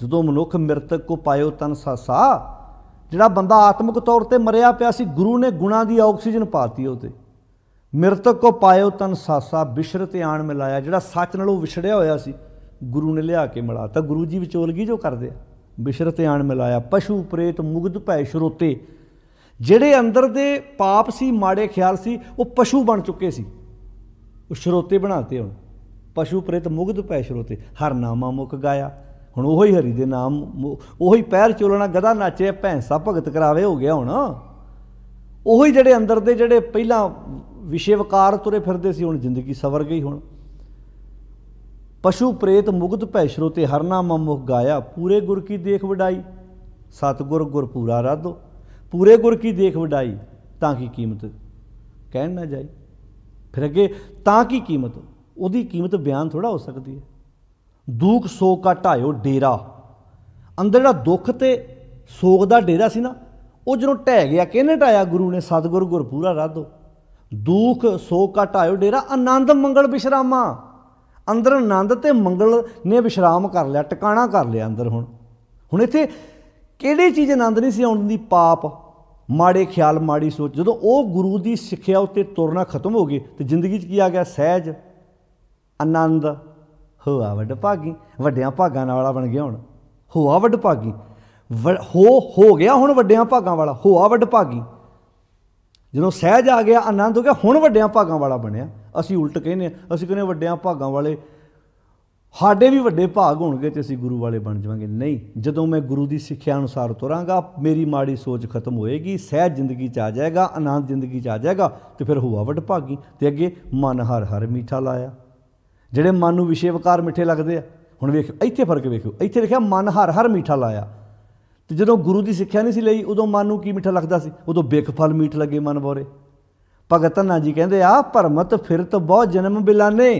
ਜਦੋਂ ਮਨੁੱਖ ਮਿਰਤਕ ਕੋ ਪਾਇਓ ਤਨ ਸਾਸਾ ਜਿਹੜਾ ਬੰਦਾ ਆਤਮਿਕ ਤੌਰ ਤੇ ਮਰਿਆ ਪਿਆ ਸੀ ਗੁਰੂ ਨੇ ਗੁਣਾ ਦੀ ਆਕਸੀਜਨ ਪਾਤੀ ਉਹਤੇ ਮਿਰਤਕ ਕੋ ਪਾਇਓ ਤਨ ਸਾਸਾ ਵਿਸ਼ਰਤ ਆਣ ਮਿਲਾਇਆ ਜਿਹੜਾ ਸੱਚ ਨਾਲ ਉਹ ਵਿਛੜਿਆ ਹੋਇਆ ਸੀ ਗੁਰੂ ਨੇ ਲਿਆ ਕੇ ਮਿਲਾਤਾ ਗੁਰੂ ਜੀ ਵਿਚੋਲਗੀ ਜੋ ਕਰਦੇ ਆ ਵਿਸ਼ਰਤ ਆਣ ਮਿਲਾਇਆ ਪਸ਼ੂ ਪ੍ਰੇਤ ਮੁਗਧ ਭੈ ਸ਼ਰੋਤੇ ਜਿਹੜੇ ਅੰਦਰ ਦੇ ਪਾਪ ਸੀ ਮਾੜੇ ਖਿਆਲ ਸੀ ਉਹ ਪਸ਼ੂ ਬਣ ਚੁੱਕੇ ਸੀ ਉਹ ਸ਼ਰੋਤੇ ਬਣਾਤੇ ਹੁਣ ਪਸ਼ੂ ਪ੍ਰੇਤ ਮੁਗਧ ਭੈ ਸ਼ਰੋਤੇ ਹਰ ਨਾਮਾ ਮੁਖ ਗਾਇਆ ਹੁਣ ਉਹੋ ਹੀ ਹਰੀ ਦੇ ਨਾਮ ਉਹੋ ਹੀ ਪੈਰ ਚੋਲਣਾ ਗਦਾ ਨਾਚੇ ਭੈਂਸਾ ਭਗਤ ਕਰਾਵੇ ਹੋ ਗਿਆ ਹੁਣ ਉਹੋ ਹੀ ਜਿਹੜੇ ਅੰਦਰ ਦੇ ਜਿਹੜੇ ਪਹਿਲਾਂ ਵਿਸ਼ੇ ਤੁਰੇ ਫਿਰਦੇ ਸੀ ਹੁਣ ਜ਼ਿੰਦਗੀ ਸਵਰ ਗਈ ਹੁਣ ਪਸ਼ੂ ਪ੍ਰੇਤ ਮੁਗਧ ਭੈ ਸ਼ਰੋਤੇ ਤੇ ਨਾਮ ਮੁਖ ਗਾਇਆ ਪੂਰੇ ਗੁਰ ਕੀ ਦੇਖ ਵਡਾਈ ਸਤਗੁਰ ਗੁਰ ਪੂਰਾ ਰਾਧੋ ਪੂਰੇ ਗੁਰ ਕੀ ਦੇਖ ਵਡਾਈ ਤਾਂ ਕੀ ਕੀਮਤ ਕਹਿਣ ਨਾ ਜਾਈ ਫਿਰ ਅੱਗੇ ਤਾਂ ਕੀ ਕੀਮਤ ਉਹਦੀ ਕੀਮਤ ਬਿਆਨ ਥੋੜਾ ਹੋ ਸਕਦੀ ਹੈ ਦੂਖ ਸੋਗ ਕਾ ਢਾਇਓ ਡੇਰਾ ਅੰਦਰ ਜਿਹੜਾ ਦੁੱਖ ਤੇ ਸੋਗ ਦਾ ਡੇਰਾ ਸੀ ਨਾ ਉਹ ਜਦੋਂ ਢਹਿ ਗਿਆ ਕਿਹਨੇ ਢਾਇਆ ਗੁਰੂ ਨੇ ਸਤਗੁਰ ਪੂਰਾ ਰਾਧੋ ਦੁੱਖ ਸੋਗ ਕਾ ਢਾਇਓ ਡੇਰਾ ਆਨੰਦ ਮੰਗਲ ਬਿਸ਼ਰਾਮਾ ਅੰਦਰ ਆਨੰਦ ਤੇ ਮੰਗਲ ਨੇ ਵਿਸ਼ਰਾਮ ਕਰ ਲਿਆ ਟਿਕਾਣਾ ਕਰ ਲਿਆ ਅੰਦਰ ਹੁਣ ਹੁਣ ਇੱਥੇ ਕਿਹੜੀ ਚੀਜ਼ ਆਨੰਦ ਨਹੀਂ ਸੀ ਆਉਣ ਦੀ ਪਾਪ ਮਾੜੇ ਖਿਆਲ ਮਾੜੀ ਸੋਚ ਜਦੋਂ ਉਹ ਗੁਰੂ ਦੀ ਸਿੱਖਿਆ ਉੱਤੇ ਤੁਰਨਾ ਖਤਮ ਹੋ ਗਈ ਤੇ ਜ਼ਿੰਦਗੀ 'ਚ ਕੀ ਆ ਗਿਆ ਸਹਿਜ ਆਨੰਦ ਹੋਆ ਵੱਡ ਭਾਗੀ ਵੱਡਿਆਂ ਭਾਗਾਂ ਨਾਲ ਵਾਲਾ ਬਣ ਗਿਆ ਹੁਣ ਹੋਆ ਵੱਡ ਭਾਗੀ ਹੋ ਹੋ ਗਿਆ ਹੁਣ ਵੱਡਿਆਂ ਭਾਗਾਂ ਵਾਲਾ ਹੋਆ ਵੱਡ ਭਾਗੀ ਜਦੋਂ ਸਹਿਜ ਆ ਗਿਆ ਆਨੰਦ ਹੋ ਗਿਆ ਹੁਣ ਵੱਡਿਆਂ ਭਾਗਾਂ ਵਾਲਾ ਬਣਿਆ ਅਸੀਂ ਉਲਟ ਕਹਿੰਦੇ ਅਸੀਂ ਕਹਿੰਦੇ ਵੱਡਿਆਂ ਭਾਗਾਂ ਵਾਲੇ ਸਾਡੇ ਵੀ ਵੱਡੇ ਭਾਗ ਹੋਣਗੇ ਤੇ ਅਸੀਂ ਗੁਰੂ ਵਾਲੇ ਬਣ ਜਾਵਾਂਗੇ ਨਹੀਂ ਜਦੋਂ ਮੈਂ ਗੁਰੂ ਦੀ ਸਿੱਖਿਆ ਅਨੁਸਾਰ ਤੁਰਾਂਗਾ ਮੇਰੀ ਮਾੜੀ ਸੋਚ ਖਤਮ ਹੋਏਗੀ ਸਹਿਜ ਜ਼ਿੰਦਗੀ ਚ ਆ ਜਾਏਗਾ ਆਨੰਦ ਜ਼ਿੰਦਗੀ ਚ ਆ ਜਾਏਗਾ ਤੇ ਫਿਰ ਹੋਆ ਵੱਡ ਭਾਗੀ ਤੇ ਅੱਗੇ ਮਨ ਹਰ ਹਰ ਮੀਠਾ ਲਾਇਆ ਜਿਹੜੇ ਮਨ ਨੂੰ ਵਿਸ਼ੇ ਵਿਕਾਰ ਮਿੱਠੇ ਲੱਗਦੇ ਆ ਹੁਣ ਵੇਖ ਇੱਥੇ ਫਰਕ ਵੇਖੋ ਇੱਥੇ ਲਿਖਿਆ ਮਨ ਹਰ ਹਰ ਮਿੱਠਾ ਲਾਇਆ ਤੇ ਜਦੋਂ ਗੁਰੂ ਦੀ ਸਿੱਖਿਆ ਨਹੀਂ ਸੀ ਲਈ ਉਦੋਂ ਮਨ ਨੂੰ ਕੀ ਮਿੱਠਾ ਲੱਗਦਾ ਸੀ ਉਦੋਂ ਫਲ ਮੀਠ ਲੱਗੇ ਮਨ ਬੋਰੇ ਭਗਤ ਨਾ ਜੀ ਕਹਿੰਦੇ ਆ ਪਰਮਤ ਫਿਰਤ ਬਹੁ ਜਨਮ ਬਿਲਾਨੇ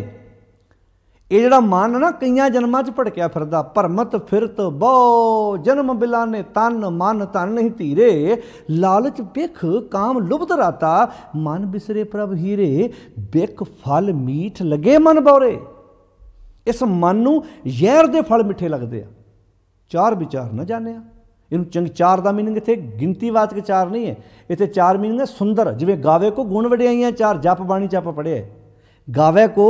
ਇਹ ਜਿਹੜਾ ਮਨ ਨਾ ਕਈਆਂ ਜਨਮਾਂ 'ਚ ਭਟਕਿਆ ਫਿਰਦਾ ਪਰਮਤ ਫਿਰਤ ਬੋ ਜਨਮ ਬਿਲਾਨੇ ਤਨ ਮਨ ਤਨ ਨਹੀਂ ਧੀਰੇ ਲਾਲਚ ਵਿਖ ਕਾਮ ਲੁਭਤ ਰਾਤਾ ਮਨ ਬਿਸਰੇ ਪ੍ਰਭ ਹੀਰੇ ਬਿਖ ਫਲ ਮੀਠ ਲਗੇ ਮਨ ਬੌਰੇ ਇਸ ਮਨ ਨੂੰ ਜ਼ਹਿਰ ਦੇ ਫਲ ਮਿੱਠੇ ਲੱਗਦੇ ਆ ਚਾਰ ਵਿਚਾਰ ਨਾ ਜਾਣਿਆ ਇਹਨੂੰ ਚੰਗ ਚਾਰ ਦਾ ਮੀਨਿੰਗ ਇੱਥੇ ਵਾਚਕ ਚਾਰ ਨਹੀਂ ਹੈ ਇੱਥੇ ਚਾਰ ਮੀਨਿੰਗ ਹੈ ਸੁੰਦਰ ਜਿਵੇਂ ਗਾਵੇ ਕੋ ਗੁਣ ਵਡਿਆਈਆਂ ਚਾਰ ਜਪ ਬਾਣੀ ਚ ਆਪਾਂ ਪੜਿਆ ਗਾਵੇ ਕੋ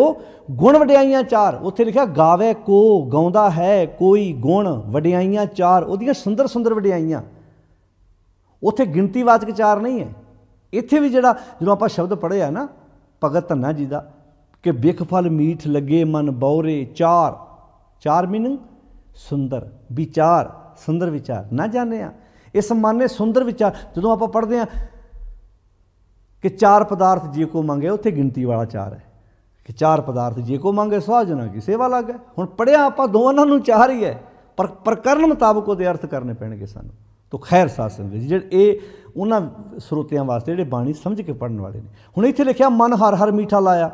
ਗੁਣ ਵਡਿਆਈਆਂ ਚਾਰ ਉੱਥੇ ਲਿਖਿਆ ਗਾਵੇ ਕੋ ਗਾਉਂਦਾ ਹੈ ਕੋਈ ਗੁਣ ਵਡਿਆਈਆਂ ਚਾਰ ਉਹਦੀਆਂ ਸੁੰਦਰ ਸੁੰਦਰ ਵਡਿਆਈਆਂ ਉੱਥੇ ਗਿਣਤੀਵਾਚਕ ਚਾਰ ਨਹੀਂ ਹੈ ਇੱਥੇ ਵੀ ਜਿਹੜਾ ਜਦੋਂ ਆਪਾਂ ਸ਼ਬਦ ਪੜ੍ਹਿਆ ਨਾ ਭਗਤ ਧੰਨਾ ਜੀ ਦਾ ਕਿ ਬਿਖ ਫਲ ਮੀਠ ਲੱਗੇ ਮਨ ਬੌਰੇ ਚਾਰ ਚਾਰ ਮੀਨਿੰਗ ਸੁੰਦਰ ਵਿਚਾਰ ਸੁੰਦਰ ਵਿਚਾਰ ਨਾ ਜਾਣਿਆ ਇਸ ਮਾਨੇ ਸੁੰਦਰ ਵਿਚਾਰ ਜਦੋਂ ਆਪਾਂ ਪੜ੍ਹਦੇ ਆ ਕਿ ਚਾਰ ਪਦਾਰਥ ਜੀ ਕੋ ਮੰਗੇ ਉੱਥੇ ਗਿਣਤੀ ਵਾਲਾ ਚਾਰ ਹੈ ਕਿ ਚਾਰ ਪਦਾਰਥ ਜੇ ਕੋ ਮੰਗੇ ਸਵਾਜਨਾ ਕੀ ਸੇਵਾ ਲੱਗੇ ਹੁਣ ਪੜਿਆ ਆਪਾਂ ਦੋਵਾਂ ਨੂੰ ਚਾਹ ਰਹੀ ਹੈ ਪਰ ਪ੍ਰਕਰਨ ਮੁਤਾਬਕ ਉਹਦੇ ਅਰਥ ਕਰਨੇ ਪੈਣਗੇ ਸਾਨੂੰ ਤੋ ਖੈਰ ਸਾਧ ਸੰਗਤ ਜੀ ਜਿਹੜੇ ਇਹ ਉਹਨਾਂ ਸਰੋਤਿਆਂ ਵਾਸਤੇ ਜਿਹੜੇ ਬਾਣੀ ਸਮਝ ਕੇ ਪੜਨ ਵਾਲੇ ਨੇ ਹੁਣ ਇੱਥੇ ਲਿਖਿਆ ਮਨ ਹਰ ਹਰ ਮਿੱਠਾ ਲਾਇਆ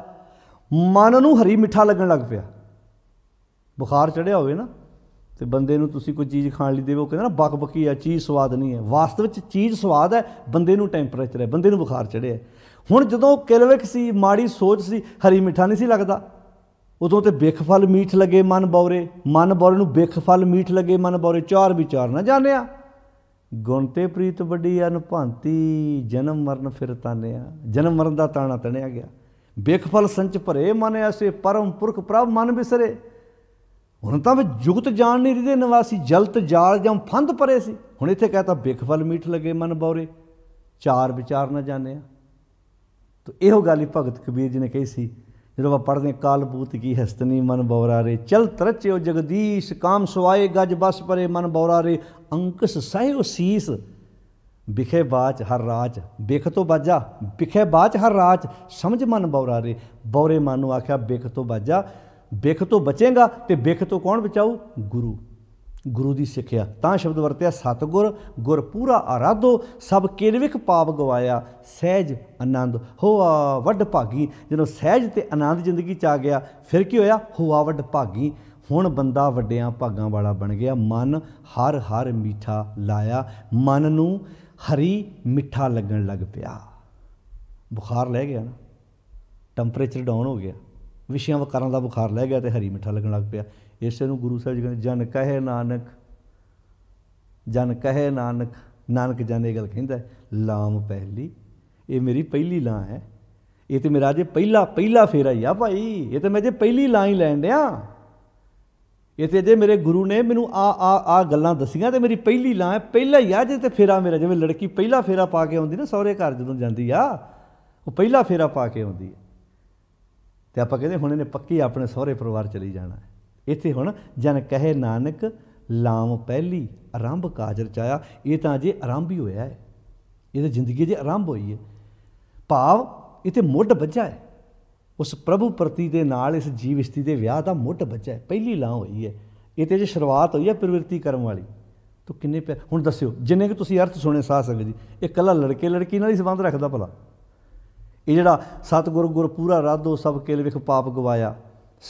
ਮਨ ਨੂੰ ਹਰੀ ਮਿੱਠਾ ਲੱਗਣ ਲੱਗ ਪਿਆ ਬੁਖਾਰ ਚੜਿਆ ਹੋਵੇ ਨਾ ਤੇ ਬੰਦੇ ਨੂੰ ਤੁਸੀਂ ਕੋਈ ਚੀਜ਼ ਖਾਣ ਲਈ ਦੇਵੋ ਕਹਿੰਦਾ ਨਾ ਬਕਬਕੀ ਆ ਚੀਜ਼ ਸਵਾਦ ਨਹੀਂ ਹੈ ਵਾਸਤਵ ਵਿੱਚ ਚੀਜ਼ ਸਵਾਦ ਹੈ ਬੰਦੇ ਨੂੰ ਟੈਂਪਰੇਚਰ ਹੈ ਬੰਦੇ ਨੂੰ ਬੁਖਾਰ ਚੜਿਆ ਹੁਣ ਜਦੋਂ ਕਿਲਵਿਕ ਸੀ ਮਾੜੀ ਸੋਚ ਸੀ ਹਰੀ ਮਿੱਠਾ ਨਹੀਂ ਸੀ ਲੱਗਦਾ ਉਦੋਂ ਤੇ ਬੇਖਫਲ ਮੀਠ ਲਗੇ ਮਨ ਬੌਰੇ ਮਨ ਬੌਰੇ ਨੂੰ ਬੇਖਫਲ ਮੀਠ ਲਗੇ ਮਨ ਬੌਰੇ ਚਾਰ ਵਿਚਾਰ ਨਾ ਜਾਣਿਆ ਗੁਣ ਤੇ ਪ੍ਰੀਤ ਵੱਡੀ ਅਨਭਾਂਤੀ ਜਨਮ ਮਰਨ ਫਿਰ ਤਾਨਿਆ ਜਨਮ ਮਰਨ ਦਾ ਤਾਣਾ ਤਣਿਆ ਗਿਆ ਬੇਖਫਲ ਸੰਚ ਭਰੇ ਮਨ ਐਸੇ ਪਰਮ ਪੁਰਖ ਪ੍ਰਭ ਮਨ ਬਿਸਰੇ ਹੁਣ ਤਾਂ ਵੀ ਜੁਗਤ ਜਾਣ ਨਹੀਂ ਰਿਦੇ ਨਿਵਾਸੀ ਜਲਤ ਜਾਲ ਜਾਂ ਫੰਦ ਪਰੇ ਸੀ ਹੁਣ ਇੱਥੇ ਕਹਤਾ ਬੇਖਫਲ ਮੀਠ ਲਗੇ ਮਨ ਬੌਰੇ ਚਾਰ ਵਿਚਾਰ ਨਾ ਜਾਣਿਆ ਤੋ ਇਹੋ ਗੱਲ ਹੀ ਭਗਤ ਕਬੀਰ ਜੀ ਨੇ ਕਹੀ ਸੀ ਜਦੋਂ ਆਪਾਂ ਪੜ੍ਹਦੇ ਕਾਲਪੂਤ ਕੀ ਹਸਤਨੀ ਮਨ ਰੇ ਚਲ ਤਰਚਿਓ ਜਗਦੀਸ਼ ਕਾਮ ਸੁਆਏ ਗਜ ਬਸ ਪਰੇ ਮਨ ਰੇ ਅੰਕਸ ਸਹਿਓ ਸੀਸ ਵਿਖੇ ਬਾਚ ਹਰ ਰਾਜ ਬਿਖ ਤੋਂ ਬਾਜਾ ਵਿਖੇ ਬਾਚ ਹਰ ਰਾਜ ਸਮਝ ਮਨ ਰੇ ਬੌਰੇ ਮਨ ਨੂੰ ਆਖਿਆ ਬਿਖ ਤੋਂ ਬਾਜਾ ਬਿਖ ਤੋਂ ਬਚੇਗਾ ਤੇ ਬਿਖ ਤੋਂ ਕੌਣ ਬਚਾਊ ਗੁਰੂ ਗੁਰੂ ਦੀ ਸਿੱਖਿਆ ਤਾਂ ਸ਼ਬਦ ਵਰਤਿਆ ਸਤਗੁਰ ਗੁਰ ਪੂਰਾ ਆਰਾਧੋ ਸਭ ਕੇਲਵਿਕ ਪਾਪ ਗਵਾਇਆ ਸਹਿਜ ਆਨੰਦ ਹੋਆ ਵੱਡ ਭਾਗੀ ਜਦੋਂ ਸਹਿਜ ਤੇ ਆਨੰਦ ਜ਼ਿੰਦਗੀ ਚ ਆ ਗਿਆ ਫਿਰ ਕੀ ਹੋਇਆ ਹੋਆ ਵੱਡ ਭਾਗੀ ਹੁਣ ਬੰਦਾ ਵੱਡਿਆਂ ਭਾਗਾਂ ਵਾਲਾ ਬਣ ਗਿਆ ਮਨ ਹਰ ਹਰ ਮਿੱਠਾ ਲਾਇਆ ਮਨ ਨੂੰ ਹਰੀ ਮਿੱਠਾ ਲੱਗਣ ਲੱਗ ਪਿਆ ਬੁਖਾਰ ਲੈ ਗਿਆ ਨਾ ਟੈਂਪਰੇਚਰ ਡਾਊਨ ਹੋ ਗਿਆ ਵਿਸ਼ਿਆਂ ਵਕਾਰਾਂ ਦਾ ਬੁਖਾਰ ਲੈ ਗਿਆ ਤੇ ਹਰੀ ਮਿੱਠਾ ਲੱਗਣ ਲੱਗ ਪਿਆ ਇਸੇ ਨੂੰ ਗੁਰੂ ਸਾਹਿਬ ਜੀ ਕਹਿੰਦੇ ਜਨ ਕਹੇ ਨਾਨਕ ਜਨ ਕਹੇ ਨਾਨਕ ਨਾਨਕ ਜਾਨੇ ਗੱਲ ਕਹਿੰਦਾ ਲਾਮ ਪਹਿਲੀ ਇਹ ਮੇਰੀ ਪਹਿਲੀ ਲਾਂ ਹੈ ਇਹ ਤੇ ਮੇਰਾ ਜੇ ਪਹਿਲਾ ਪਹਿਲਾ ਫੇਰਾ ਹੀ ਆ ਭਾਈ ਇਹ ਤੇ ਮੈਂ ਜੇ ਪਹਿਲੀ ਲਾਂ ਹੀ ਲੈਣ ਦਿਆਂ ਇਹ ਤੇ ਜੇ ਮੇਰੇ ਗੁਰੂ ਨੇ ਮੈਨੂੰ ਆ ਆ ਆ ਗੱਲਾਂ ਦਸੀਆਂ ਤੇ ਮੇਰੀ ਪਹਿਲੀ ਲਾਂ ਹੈ ਪਹਿਲਾ ਹੀ ਆ ਜੇ ਤੇ ਫੇਰਾ ਮੇਰਾ ਜਿਵੇਂ ਲੜਕੀ ਪਹਿਲਾ ਫੇਰਾ ਪਾ ਕੇ ਆਉਂਦੀ ਨਾ ਸਹੁਰੇ ਘਰ ਜਦੋਂ ਜਾਂਦੀ ਆ ਉਹ ਪਹਿਲਾ ਫੇਰਾ ਪਾ ਕੇ ਆਉਂਦੀ ਹੈ ਤੇ ਆਪਾਂ ਕਹਿੰਦੇ ਹੁਣ ਇਹਨੇ ਪੱਕੀ ਆਪਣੇ ਸਹੁਰੇ ਪਰਿਵਾਰ ਚਲੀ ਜਾਣਾ ਹੈ ਇੱਥੇ ਹੁਣ ਜਨ ਕਹੇ ਨਾਨਕ ਲਾਮ ਪਹਿਲੀ ਆਰੰਭ ਕਾਜ ਰਚਾਇਆ ਇਹ ਤਾਂ ਜੇ ਆਰੰਭ ਹੀ ਹੋਇਆ ਹੈ ਇਹ ਤਾਂ ਜ਼ਿੰਦਗੀ ਜੇ ਆਰੰਭ ਹੋਈ ਹੈ ਭਾਵ ਇਥੇ ਮੁੱਢ ਬੱਜਾ ਹੈ ਉਸ ਪ੍ਰਭੂ ਪ੍ਰਤੀ ਦੇ ਨਾਲ ਇਸ ਜੀਵ ਇਸਤੀ ਦੇ ਵਿਆਹ ਦਾ ਮੁੱਢ ਬੱਜਾ ਹੈ ਪਹਿਲੀ ਲਾਂ ਹੋਈ ਹੈ ਇਹ ਤੇ ਜੇ ਸ਼ੁਰੂਆਤ ਹੋਈ ਹੈ ਪ੍ਰਵਿਰਤੀ ਕਰਨ ਵਾਲੀ ਤੋ ਕਿੰਨੇ ਪਿਆ ਹੁਣ ਦੱਸਿਓ ਜਿੰਨੇ ਕਿ ਤੁਸੀਂ ਅਰਥ ਸੁਣੇ ਸਾਹ ਸਕਦੇ ਜੀ ਇਹ ਕੱਲਾ ਲੜਕੇ ਲੜਕੀ ਨਾਲ ਹੀ ਸੰਬੰਧ ਰੱਖਦਾ ਭਲਾ ਇਹ ਜਿਹੜਾ ਸਤਗੁਰੂ ਗੁਰ ਪੂਰਾ ਰਾਧੋ ਸਭ ਕੇਲ ਵਿਖ ਪਾਪ ਗਵਾਇਆ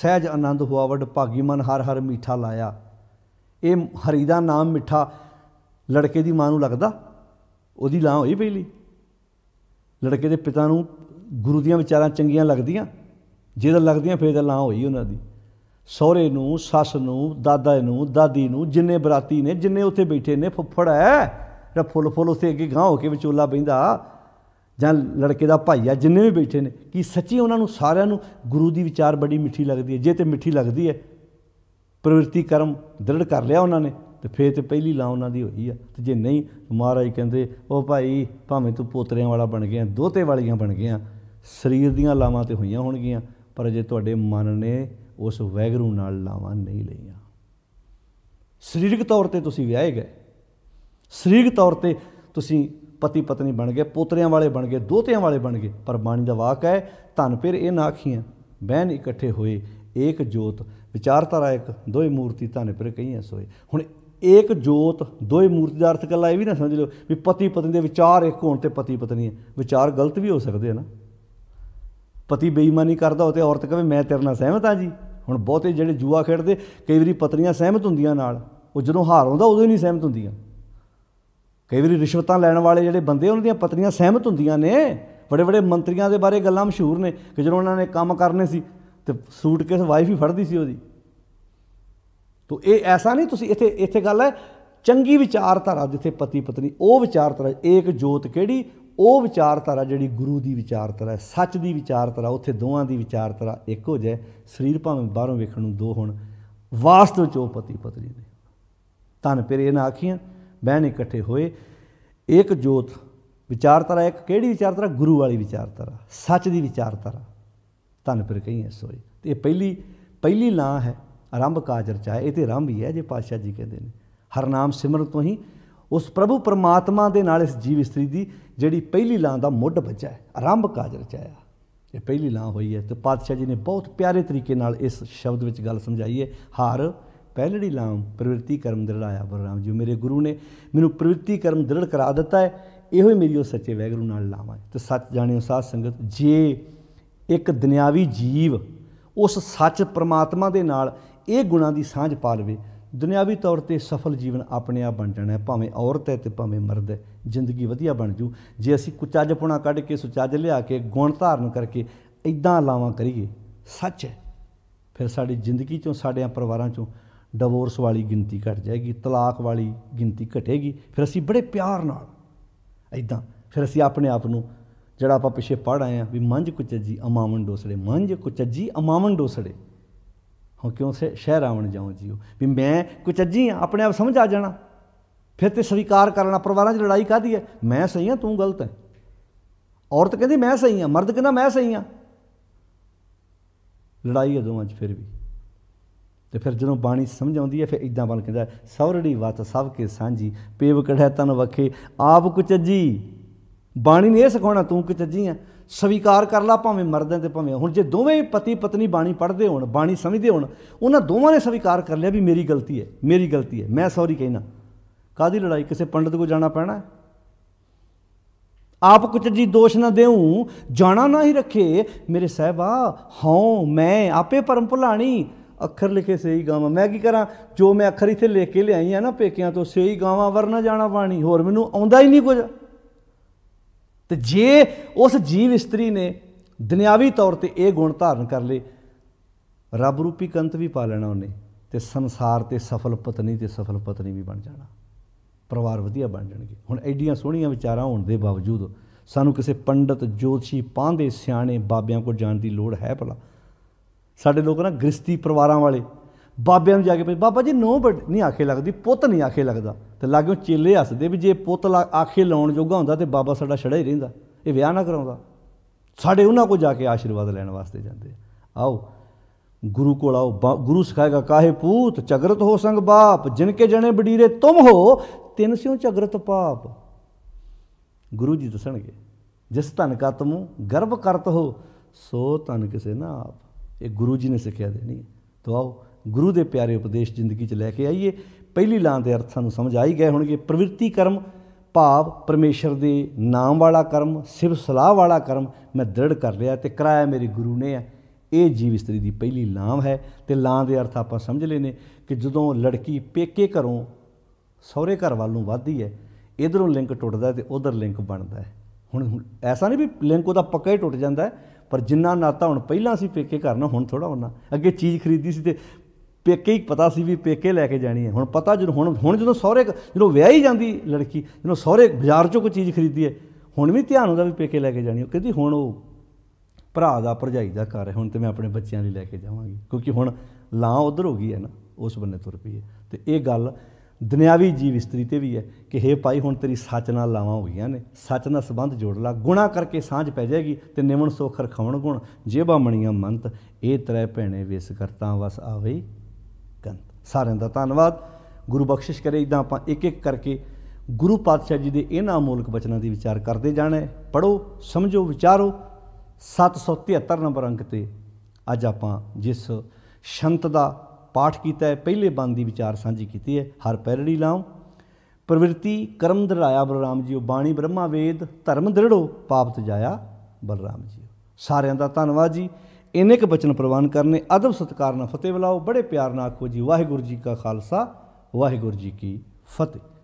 ਸਹਿਜ ਆਨੰਦ ਵਡ ਭਾਗੀ ਮਨ ਹਰ ਹਰ ਮਿੱਠਾ ਲਾਇਆ ਇਹ ਹਰੀ ਦਾ ਨਾਮ ਮਿੱਠਾ ਲੜਕੇ ਦੀ ਮਾਂ ਨੂੰ ਲੱਗਦਾ ਉਹਦੀ ਲਾਂ ਹੋਈ ਪਹਿਲੀ ਲੜਕੇ ਦੇ ਪਿਤਾ ਨੂੰ ਗੁਰੂ ਦੀਆਂ ਵਿਚਾਰਾਂ ਚੰਗੀਆਂ ਲੱਗਦੀਆਂ ਜਿਹਦਾ ਲੱਗਦੀਆਂ ਫੇਰ ਤਾਂ ਲਾਂ ਹੋਈ ਉਹਨਾਂ ਦੀ ਸਹੁਰੇ ਨੂੰ ਸੱਸ ਨੂੰ ਦਾਦਾ ਨੂੰ ਦਾਦੀ ਨੂੰ ਜਿੰਨੇ ਬਰਾਤੀ ਨੇ ਜਿੰਨੇ ਉੱਥੇ ਬੈਠੇ ਨੇ ਫੁੱਫੜ ਹੈ ਰ ਫੁੱਲ ਫੁੱਲ ਉੱਥੇ ਅੱਗੇ ਗਾਂ ਹੋ ਕੇ ਵਿਚੋਲਾ ਬੈਂਦਾ ਜਾਂ ਲੜਕੇ ਦਾ ਭਾਈ ਆ ਜਿੰਨੇ ਵੀ ਬੈਠੇ ਨੇ ਕਿ ਸੱਚੀ ਉਹਨਾਂ ਨੂੰ ਸਾਰਿਆਂ ਨੂੰ ਗੁਰੂ ਦੀ ਵਿਚਾਰ ਬੜੀ ਮਿੱਠੀ ਲੱਗਦੀ ਹੈ ਜੇ ਤੇ ਮਿੱਠੀ ਲੱਗਦੀ ਹੈ ਪ੍ਰਵਿਰਤੀ ਕਰਮ ਦ੍ਰਿੜ ਕਰ ਲਿਆ ਉਹਨਾਂ ਨੇ ਤੇ ਫੇਰ ਤੇ ਪਹਿਲੀ ਲਾ ਉਹਨਾਂ ਦੀ ਹੋਈ ਆ ਤੇ ਜੇ ਨਹੀਂ ਮਹਾਰਾਜ ਕਹਿੰਦੇ ਉਹ ਭਾਈ ਭਾਵੇਂ ਤੂੰ ਪੋਤਰਿਆਂ ਵਾਲਾ ਬਣ ਗਿਆ ਦੋਤੇ ਵਾਲੀਆਂ ਬਣ ਗਿਆ ਸਰੀਰ ਦੀਆਂ ਲਾਵਾਂ ਤੇ ਹੋਈਆਂ ਹੋਣਗੀਆਂ ਪਰ ਜੇ ਤੁਹਾਡੇ ਮਨ ਨੇ ਉਸ ਵੈਗਰੂ ਨਾਲ ਲਾਵਾਂ ਨਹੀਂ ਲਈਆਂ ਸਰੀਰਕ ਤੌਰ ਤੇ ਤੁਸੀਂ ਵਿਆਹੇ ਗਏ ਸਰੀਰਕ ਤੌਰ ਤੇ ਤੁਸੀਂ ਪਤੀ ਪਤਨੀ ਬਣ ਗਏ ਪੋਤਰਿਆਂ ਵਾਲੇ ਬਣ ਗਏ ਦੋਤਿਆਂ ਵਾਲੇ ਬਣ ਗਏ ਪਰ ਬਾਣੀ ਦਾ ਵਾਕ ਹੈ ਧਨ ਫਿਰ ਇਹ ਨਾ ਆਖੀਆਂ ਬਹਿਨ ਇਕੱਠੇ ਹੋਏ ਏਕ ਜੋਤ ਵਿਚਾਰਤਾਰਾ ਇੱਕ ਦੋਈ ਮੂਰਤੀ ਧਨ ਫਿਰ ਕਹੀਆਂ ਸੋਏ ਹੁਣ ਏਕ ਜੋਤ ਦੋਈ ਮੂਰਤੀ ਦਾ ਅਰਥ ਕੱਲਾ ਇਹ ਵੀ ਨਾ ਸਮਝ ਲਓ ਵੀ ਪਤੀ ਪਤਨੀ ਦੇ ਵਿਚਾਰ ਇੱਕ ਹੋਣ ਤੇ ਪਤੀ ਪਤਨੀ ਵਿਚਾਰ ਗਲਤ ਵੀ ਹੋ ਸਕਦੇ ਹਨ ਪਤੀ ਬੇਈਮਾਨੀ ਕਰਦਾ ਹੋ ਤੇ ਔਰਤ ਕਹੇ ਮੈਂ ਤੇਰੇ ਨਾਲ ਸਹਿਮਤ ਆ ਜੀ ਹੁਣ ਬਹੁਤੇ ਜਿਹੜੇ ਜੂਆ ਖੇਡਦੇ ਕਈ ਵਾਰੀ ਪਤਨੀਆਂ ਸਹਿਮਤ ਹੁੰਦੀਆਂ ਨਾਲ ਉਹ ਜਦੋਂ ਹਾਰ ਹੁੰਦਾ ਉਦੋਂ ਹੀ ਨਹੀਂ ਸਹਿਮਤ ਹੁੰਦੀਆਂ ਕਈ ਵਾਰੀ ਰਿਸ਼ਵਤਾਂ ਲੈਣ ਵਾਲੇ ਜਿਹੜੇ ਬੰਦੇ ਉਹਨਾਂ ਦੀਆਂ ਪਤਨੀਆਂ ਸਹਿਮਤ ਹੁੰਦੀਆਂ ਨੇ بڑے بڑے ਮੰਤਰੀਆਂ ਦੇ ਬਾਰੇ ਗੱਲਾਂ ਮਸ਼ਹੂਰ ਨੇ ਕਿ ਜਦੋਂ ਉਹਨਾਂ ਨੇ ਕੰਮ ਕਰਨੇ ਸੀ ਤੇ ਸੂਟਕੇਸ ਵਾਈਫ ਹੀ ਫੜਦੀ ਸੀ ਉਹਦੀ ਤੋ ਇਹ ਐਸਾ ਨਹੀਂ ਤੁਸੀਂ ਇੱਥੇ ਇੱਥੇ ਗੱਲ ਹੈ ਚੰਗੀ ਵਿਚਾਰਧਾਰਾ ਜਿੱਥੇ ਪਤੀ ਪਤਨੀ ਉਹ ਵਿਚਾਰਧਾਰਾ ਏਕ ਜੋਤ ਕਿਹੜੀ ਉਹ ਵਿਚਾਰਧਾਰਾ ਜਿਹੜੀ ਗੁਰੂ ਦੀ ਵਿਚਾਰਧਾਰਾ ਹੈ ਸੱਚ ਦੀ ਵਿਚਾਰਧਾਰਾ ਉੱਥੇ ਦੋਵਾਂ ਦੀ ਵਿਚਾਰਧਾਰਾ ਇੱਕ ਹੋ ਜਾਏ ਸਰੀਰ ਭਾਵੇਂ ਬਾਹਰੋਂ ਵੇਖਣ ਨੂੰ ਦੋ ਹੋਣ ਵਾਸਤਵ ਚ ਉਹ ਪਤੀ ਪਤਨੀ ਨੇ ਤਨ ਪਰੇ ਇਹਨਾਂ ਆਖੀਆਂ ਬਹਿਣ ਇਕੱਠੇ ਹੋਏ ਇੱਕ ਜੋਤ ਵਿਚਾਰਤਰਾ ਇੱਕ ਕਿਹੜੀ ਵਿਚਾਰਤਰਾ ਗੁਰੂ ਵਾਲੀ ਵਿਚਾਰਤਰਾ ਸੱਚ ਦੀ ਵਿਚਾਰਧਾਰਾ ਤਨ ਫਿਰ ਕਹੀਏ ਸੋਈ ਤੇ ਇਹ ਪਹਿਲੀ ਪਹਿਲੀ ਲਾਂ ਹੈ ਆਰੰਭ ਕਾਜ ਰਚਾਇ ਇਹ ਤੇ ਆਰੰਭ ਹੀ ਹੈ ਜੇ ਪਾਤਸ਼ਾਹ ਜੀ ਕਹਿੰਦੇ ਨੇ ਹਰ ਨਾਮ ਸਿਮਰਨ ਤੋਂ ਹੀ ਉਸ ਪ੍ਰਭੂ ਪਰਮਾਤਮਾ ਦੇ ਨਾਲ ਇਸ ਜੀਵ ਇਸਤਰੀ ਦੀ ਜਿਹੜੀ ਪਹਿਲੀ ਲਾਂ ਦਾ ਮੁੱਢ ਬੱਜਾ ਹੈ ਆਰੰਭ ਕਾਜ ਰਚਾਇਆ ਇਹ ਪਹਿਲੀ ਲਾਂ ਹੋਈ ਹੈ ਤੇ ਪਾਤਸ਼ਾਹ ਜੀ ਨੇ ਬਹੁਤ ਪਿਆਰੇ ਤਰੀਕੇ ਨਾਲ ਇਸ ਸ਼ਬਦ ਵਿੱਚ ਗੱਲ ਸਮਝਾਈ ਹੈ ਹਾਰ ਪਹਿਲੜੀ ਲਾਮ ਪ੍ਰਵਿਰਤੀ ਕਰਮ ਦ੍ਰਿੜਾਇਆ ਬਰਾਮ ਜੀ ਮੇਰੇ ਗੁਰੂ ਨੇ ਮੈਨੂੰ ਪ੍ਰਵਿਰਤੀ ਕਰਮ ਦ੍ਰਿੜ ਕਰਾ ਦਿੱਤਾ ਹੈ ਇਹੋ ਹੀ ਮੇਰੀ ਉਹ ਸੱਚੇ ਵੈਗਰੂ ਨਾਲ ਲਾਵਾਂ ਤੇ ਸੱਚ ਜਾਣਿਓ ਸਾਧ ਸੰਗਤ ਜੇ ਇੱਕ ਦੁਨਿਆਵੀ ਜੀਵ ਉਸ ਸੱਚ ਪ੍ਰਮਾਤਮਾ ਦੇ ਨਾਲ ਇਹ ਗੁਣਾਂ ਦੀ ਸਾਂਝ ਪਾ ਲਵੇ ਦੁਨਿਆਵੀ ਤੌਰ ਤੇ ਸਫਲ ਜੀਵਨ ਆਪਣੇ ਆਪ ਬਣ ਜਾਣਾ ਭਾਵੇਂ ਔਰਤ ਹੈ ਤੇ ਭਾਵੇਂ ਮਰਦ ਹੈ ਜ਼ਿੰਦਗੀ ਵਧੀਆ ਬਣ ਜੂ ਜੇ ਅਸੀਂ ਕੁਚਾਜਪੁਣਾ ਕੱਢ ਕੇ ਸੁਚਾਜ ਲਿਆ ਕੇ ਗੁਣ ਧਾਰਨ ਕਰਕੇ ਇਦਾਂ ਲਾਵਾਂ ਕਰੀਏ ਸੱਚ ਹੈ ਫਿਰ ਸਾਡੀ ਜ਼ਿੰਦਗੀ ਚੋਂ ਸਾਡੇ ਪਰਿਵਾਰਾਂ ਚੋਂ ਡਿਵੋਰਸ ਵਾਲੀ ਗਿਣਤੀ ਘਟ ਜਾਏਗੀ ਤਲਾਕ ਵਾਲੀ ਗਿਣਤੀ ਘਟੇਗੀ ਫਿਰ ਅਸੀਂ ਬੜੇ ਪਿਆਰ ਨਾਲ ਐਦਾਂ ਫਿਰ ਅਸੀਂ ਆਪਣੇ ਆਪ ਨੂੰ ਜਿਹੜਾ ਆਪਾਂ ਪਿੱਛੇ ਪੜ ਆਏ ਆ ਵੀ ਮੰਝ ਕੁਚੱਜੀ ਅਮਾਵਨ ਡੋਸੜੇ ਮੰਝ ਕੁਚੱਜੀ ਅਮਾਵਨ ਡੋਸੜੇ ਹਾਂ ਕਿਉਂ ਸੇ ਸ਼ਹਿਰ ਆਵਣ ਜਾਉ ਜੀਓ ਵੀ ਮੈਂ ਕੁਚੱਜੀ ਆ ਆਪਣੇ ਆਪ ਸਮਝ ਆ ਜਾਣਾ ਫਿਰ ਤੇ ਸਵੀਕਾਰ ਕਰਨਾ ਪਰਿਵਾਰਾਂ 'ਚ ਲੜਾਈ ਕਾਦੀ ਹੈ ਮੈਂ ਸਹੀ ਆ ਤੂੰ ਗਲਤ ਹੈ ਔਰਤ ਕਹਿੰਦੀ ਮੈਂ ਸਹੀ ਆ ਮਰਦ ਕਹਿੰਦਾ ਮੈਂ ਸਹੀ ਆ ਲੜਾਈ ਹੈ ਦੋਵਾਂ 'ਚ ਫਿਰ ਵੀ ਤੇ ਫਿਰ ਜਦੋਂ ਬਾਣੀ ਸਮਝ ਆਉਂਦੀ ਹੈ ਫਿਰ ਇਦਾਂ ਬਣ ਕਹਿੰਦਾ ਸੌਰੜੀ ਵਤ ਸਭ ਕੇ ਸਾਂਝੀ ਪੇਵ ਕਢੈ ਤਨ ਵਖੇ ਆਪ ਕੁਚੱਜੀ ਬਾਣੀ ਨੇ ਇਹ ਸਿਖਾਉਣਾ ਤੂੰ ਕੁਚੱਜੀ ਆ ਸਵੀਕਾਰ ਕਰ ਲਾ ਭਾਵੇਂ ਮਰਦਾਂ ਤੇ ਭਾਵੇਂ ਹੁਣ ਜੇ ਦੋਵੇਂ ਪਤੀ ਪਤਨੀ ਬਾਣੀ ਪੜਦੇ ਹੋਣ ਬਾਣੀ ਸਮਝਦੇ ਹੋਣ ਉਹਨਾਂ ਦੋਵਾਂ ਨੇ ਸਵੀਕਾਰ ਕਰ ਲਿਆ ਵੀ ਮੇਰੀ ਗਲਤੀ ਹੈ ਮੇਰੀ ਗਲਤੀ ਹੈ ਮੈਂ ਸੌਰੀ ਕਹਿਣਾ ਕਾਦੀ ਲੜਾਈ ਕਿਸੇ ਪੰਡਤ ਕੋ ਜਾਣਾ ਪੈਣਾ ਆਪ ਕੁਝ ਜੀ ਦੋਸ਼ ਨਾ ਦੇਉ ਜਾਣਾ ਨਾ ਹੀ ਰੱਖੇ ਮੇਰੇ ਸਹਿਬਾ ਹਾਂ ਮੈਂ ਆਪੇ ਪਰਮ ਭੁਲਾਣੀ ਅੱਖਰ ਲਿਖੇ ਸਹੀ ਗਾਵਾਂ ਮੈਂ ਕੀ ਕਰਾਂ ਜੋ ਮੈਂ ਅੱਖਰ ਇੱਥੇ ਲਿਖ ਕੇ ਲਿਆਈ ਆ ਨਾ ਪੇਕਿਆਂ ਤੋਂ ਸਹੀ ਗਾਵਾਂ ਵਰਨਾ ਜਾਣਾ ਪਾਣੀ ਹੋਰ ਮੈਨੂੰ ਆਉਂਦਾ ਹੀ ਨਹੀਂ ਕੁਝ ਤੇ ਜੇ ਉਸ ਜੀਵ ਇਸਤਰੀ ਨੇ ਦੁਨਿਆਵੀ ਤੌਰ ਤੇ ਇਹ ਗੁਣ ਧਾਰਨ ਕਰ ਲਏ ਰੱਬ ਰੂਪੀ ਕੰਤ ਵੀ ਪਾ ਲੈਣਾ ਉਹਨੇ ਤੇ ਸੰਸਾਰ ਤੇ ਸਫਲ ਪਤਨੀ ਤੇ ਸਫਲ ਪਤਨੀ ਵੀ ਬਣ ਜਾਣਾ ਪਰਿਵਾਰ ਵਧੀਆ ਬਣ ਜਾਣਗੇ ਹੁਣ ਐਡੀਆਂ ਸੋਹਣੀਆਂ ਵਿਚਾਰਾਂ ਹੋਣ ਦੇ ਬਾਵਜੂਦ ਸਾਨੂੰ ਕਿਸੇ ਪੰਡਤ ਜੋਤਸ਼ੀ ਪਾਂਦੇ ਸਿਆਣੇ ਬਾਬਿਆਂ ਕੋਲ ਜਾਣ ਦੀ ਲੋੜ ਹੈ ਭਲਾ ਸਾਡੇ ਲੋਕ ਨਾ ਗ੍ਰਸਤੀ ਪਰਿਵਾਰਾਂ ਵਾਲੇ ਬਾਬਿਆਂ ਨੂੰ ਜਾ ਕੇ ਪੁੱਛ ਬਾਬਾ ਜੀ ਨੋ ਬਟ ਨਹੀਂ ਆਖੇ ਲੱਗਦੀ ਪੁੱਤ ਨਹੀਂ ਆਖੇ ਲੱਗਦਾ ਤੇ ਲਾਗਿਓ ਚੇਲੇ ਹੱਸਦੇ ਵੀ ਜੇ ਪੁੱਤ ਆਖੇ ਲਾਉਣ ਜੋਗਾ ਹੁੰਦਾ ਤੇ ਬਾਬਾ ਸਾਡਾ ਛੜਾ ਹੀ ਰਹਿੰਦਾ ਇਹ ਵਿਆਹ ਨਾ ਕਰਾਉਂਦਾ ਸਾਡੇ ਉਹਨਾਂ ਕੋਲ ਜਾ ਕੇ ਆਸ਼ੀਰਵਾਦ ਲੈਣ ਵਾਸਤੇ ਜਾਂਦੇ ਆਓ ਗੁਰੂ ਕੋਲ ਆਓ ਗੁਰੂ ਸਿਖਾਏਗਾ ਕਾਹੇ ਪੂਤ ਚਗਰਤ ਹੋ ਸੰਗ ਬਾਪ ਜਿਨ ਕੇ ਜਣੇ ਬਡੀਰੇ ਤੁਮ ਹੋ ਤਿੰਨ ਸਿਉ ਚਗਰਤ ਪਾਪ ਗੁਰੂ ਜੀ ਦੱਸਣਗੇ ਜਿਸ ਧਨ ਕਾ ਤਮੂ ਗਰਭ ਕਰਤ ਹੋ ਸੋ ਧਨ ਕਿਸੇ ਨਾ ਆਪ ਇਹ ਗੁਰੂ ਜੀ ਨੇ ਸਿੱਖਿਆ ਦੇਣੀ ਹੈ ਤੋ ਆਓ ਗੁਰੂ ਦੇ ਪਿਆਰੇ ਉਪਦੇਸ਼ ਜ਼ਿੰਦਗੀ 'ਚ ਲੈ ਕੇ ਆਈਏ ਪਹਿਲੀ ਲਾਂ ਦੇ ਅਰਥਾਂ ਨੂੰ ਸਮਝ ਆਈ ਗਏ ਹੋਣਗੇ ਪ੍ਰਵਿਰਤੀ ਕਰਮ ਭਾਵ ਪਰਮੇਸ਼ਰ ਦੇ ਨਾਮ ਵਾਲਾ ਕਰਮ ਸਿਵ ਸਲਾਹ ਵਾਲਾ ਕਰਮ ਮੈਂ ਦ੍ਰਿੜ ਕਰ ਲਿਆ ਤੇ ਕਰਾਇਆ ਮੇਰੇ ਗੁਰੂ ਨੇ ਆ ਇਹ ਜੀਵ ਇਸਤਰੀ ਦੀ ਪਹਿਲੀ ਲਾਂ ਹੈ ਤੇ ਲਾਂ ਦੇ ਅਰਥ ਆਪਾਂ ਸਮਝ ਲੈਨੇ ਕਿ ਜਦੋਂ ਲੜਕੀ ਪੇਕੇ ਘਰੋਂ ਸਹੁਰੇ ਘਰ ਵੱਲੋਂ ਵਧਦੀ ਹੈ ਇਧਰੋਂ ਲਿੰਕ ਟੁੱਟਦਾ ਤੇ ਉਧਰ ਲਿੰਕ ਬਣਦਾ ਹੈ ਹੁਣ ਐਸਾ ਨਹੀਂ ਵੀ ਲਿੰਕ ਉਹਦਾ ਪੱਕਾ ਹੀ ਟੁੱਟ ਜਾਂਦਾ ਪਰ ਜਿੰਨਾ ਨਾਤਾ ਹੁਣ ਪਹਿਲਾਂ ਸੀ ਪੇਕੇ ਕਰਨਾ ਹੁਣ ਥੋੜਾ ਹੋਣਾ ਅੱਗੇ ਚੀਜ਼ ਖਰੀਦੀ ਸੀ ਤੇ ਪੇਕੇ ਹੀ ਪਤਾ ਸੀ ਵੀ ਪੇਕੇ ਲੈ ਕੇ ਜਾਣੀ ਹੈ ਹੁਣ ਪਤਾ ਜਦੋਂ ਹੁਣ ਹੁਣ ਜਦੋਂ ਸਹੁਰੇ ਜਦੋਂ ਵਿਆਹੀ ਜਾਂਦੀ ਲੜਕੀ ਜਦੋਂ ਸਹੁਰੇ ਬਾਜ਼ਾਰ ਚੋਂ ਕੋਈ ਚੀਜ਼ ਖਰੀਦੀ ਹੈ ਹੁਣ ਵੀ ਧਿਆਨ ਹੁੰਦਾ ਵੀ ਪੇਕੇ ਲੈ ਕੇ ਜਾਣੀ ਉਹ ਕਹਿੰਦੀ ਹੁਣ ਉਹ ਭਰਾ ਦਾ ਭਰਜਾਈ ਦਾ ਘਰ ਹੈ ਹੁਣ ਤੇ ਮੈਂ ਆਪਣੇ ਬੱਚਿਆਂ ਲਈ ਲੈ ਕੇ ਜਾਵਾਂਗੀ ਕਿਉਂਕਿ ਹੁਣ ਲਾਂ ਉਧਰ ਹੋ ਗਈ ਹੈ ਨਾ ਉਸ ਬੰਨੇ ਤੁਰ ਪਈ ਹੈ ਤੇ ਇਹ ਗੱਲ ਦੁਨਿਆਵੀ ਜੀਵ ਇਸਤਰੀ ਤੇ ਵੀ ਹੈ ਕਿ हे ਭਾਈ ਹੁਣ ਤੇਰੀ ਸੱਚ ਨਾਲ ਲਾਵਾਂ ਹੋ ਗਈਆਂ ਨੇ ਸੱਚ ਨਾਲ ਸੰਬੰਧ ਜੋੜ ਲਾ ਗੁਣਾ ਕਰਕੇ ਸਾਂਝ ਪੈ ਜਾਏਗੀ ਤੇ ਨਿਮਣ ਸੋਖ ਰਖਾਉਣ ਗੁਣ ਜੇਬਾ ਮਣੀਆਂ ਮੰਤ ਇਹ ਤਰ੍ਹਾਂ ਭੈਣੇ ਵੇਸ ਕਰਤਾ ਵਸ ਆਵੇ ਕੰਤ ਸਾਰਿਆਂ ਦਾ ਧੰਨਵਾਦ ਗੁਰੂ ਬਖਸ਼ਿਸ਼ ਕਰੇ ਇਦਾਂ ਆਪਾਂ ਇੱਕ ਇੱਕ ਕਰਕੇ ਗੁਰੂ ਪਾਤਸ਼ਾਹ ਜੀ ਦੇ ਇਹਨਾਂ ਅਮੋਲਕ ਬਚਨਾਂ ਦੀ ਵਿਚਾਰ ਕਰਦੇ ਜਾਣਾ ਪੜੋ ਸਮਝੋ ਵਿਚਾਰੋ 773 ਨੰਬਰ ਅੰਕ ਤੇ ਅੱਜ ਆਪਾਂ ਜਿਸ ਸ਼ੰਤ ਦਾ ਪਾਠ ਕੀਤਾ ਹੈ ਪਹਿਲੇ ਬੰਦ ਦੀ ਵਿਚਾਰ ਸਾਂਝੀ ਕੀਤੀ ਹੈ ਹਰ ਪੈਰੜੀ ਲਾਉ ਪ੍ਰਵਿਰਤੀ ਕਰਮ ਦਰਾਇਆ ਬਲਰਾਮ ਉਹ ਬਾਣੀ ਬ੍ਰਹਮਾ ਵੇਦ ਧਰਮ ਦ੍ਰਿੜੋ ਪਾਪ ਤਜਾਇਆ ਬਲਰਾਮ ਜੀ ਸਾਰਿਆਂ ਦਾ ਧੰਨਵਾਦ ਜੀ ਇਨੇ ਕ ਬਚਨ ਪ੍ਰਵਾਨ ਕਰਨੇ ਅਦਬ ਸਤਕਾਰ ਨਾਲ ਫਤਿਹ ਬਲਾਓ ਬੜੇ ਪਿਆਰ ਨਾਲ ਆਖੋ ਜੀ ਵਾਹਿਗੁਰੂ ਜੀ ਕਾ ਖਾਲਸਾ ਵਾਹਿਗੁਰੂ ਜੀ ਕੀ ਫਤਿਹ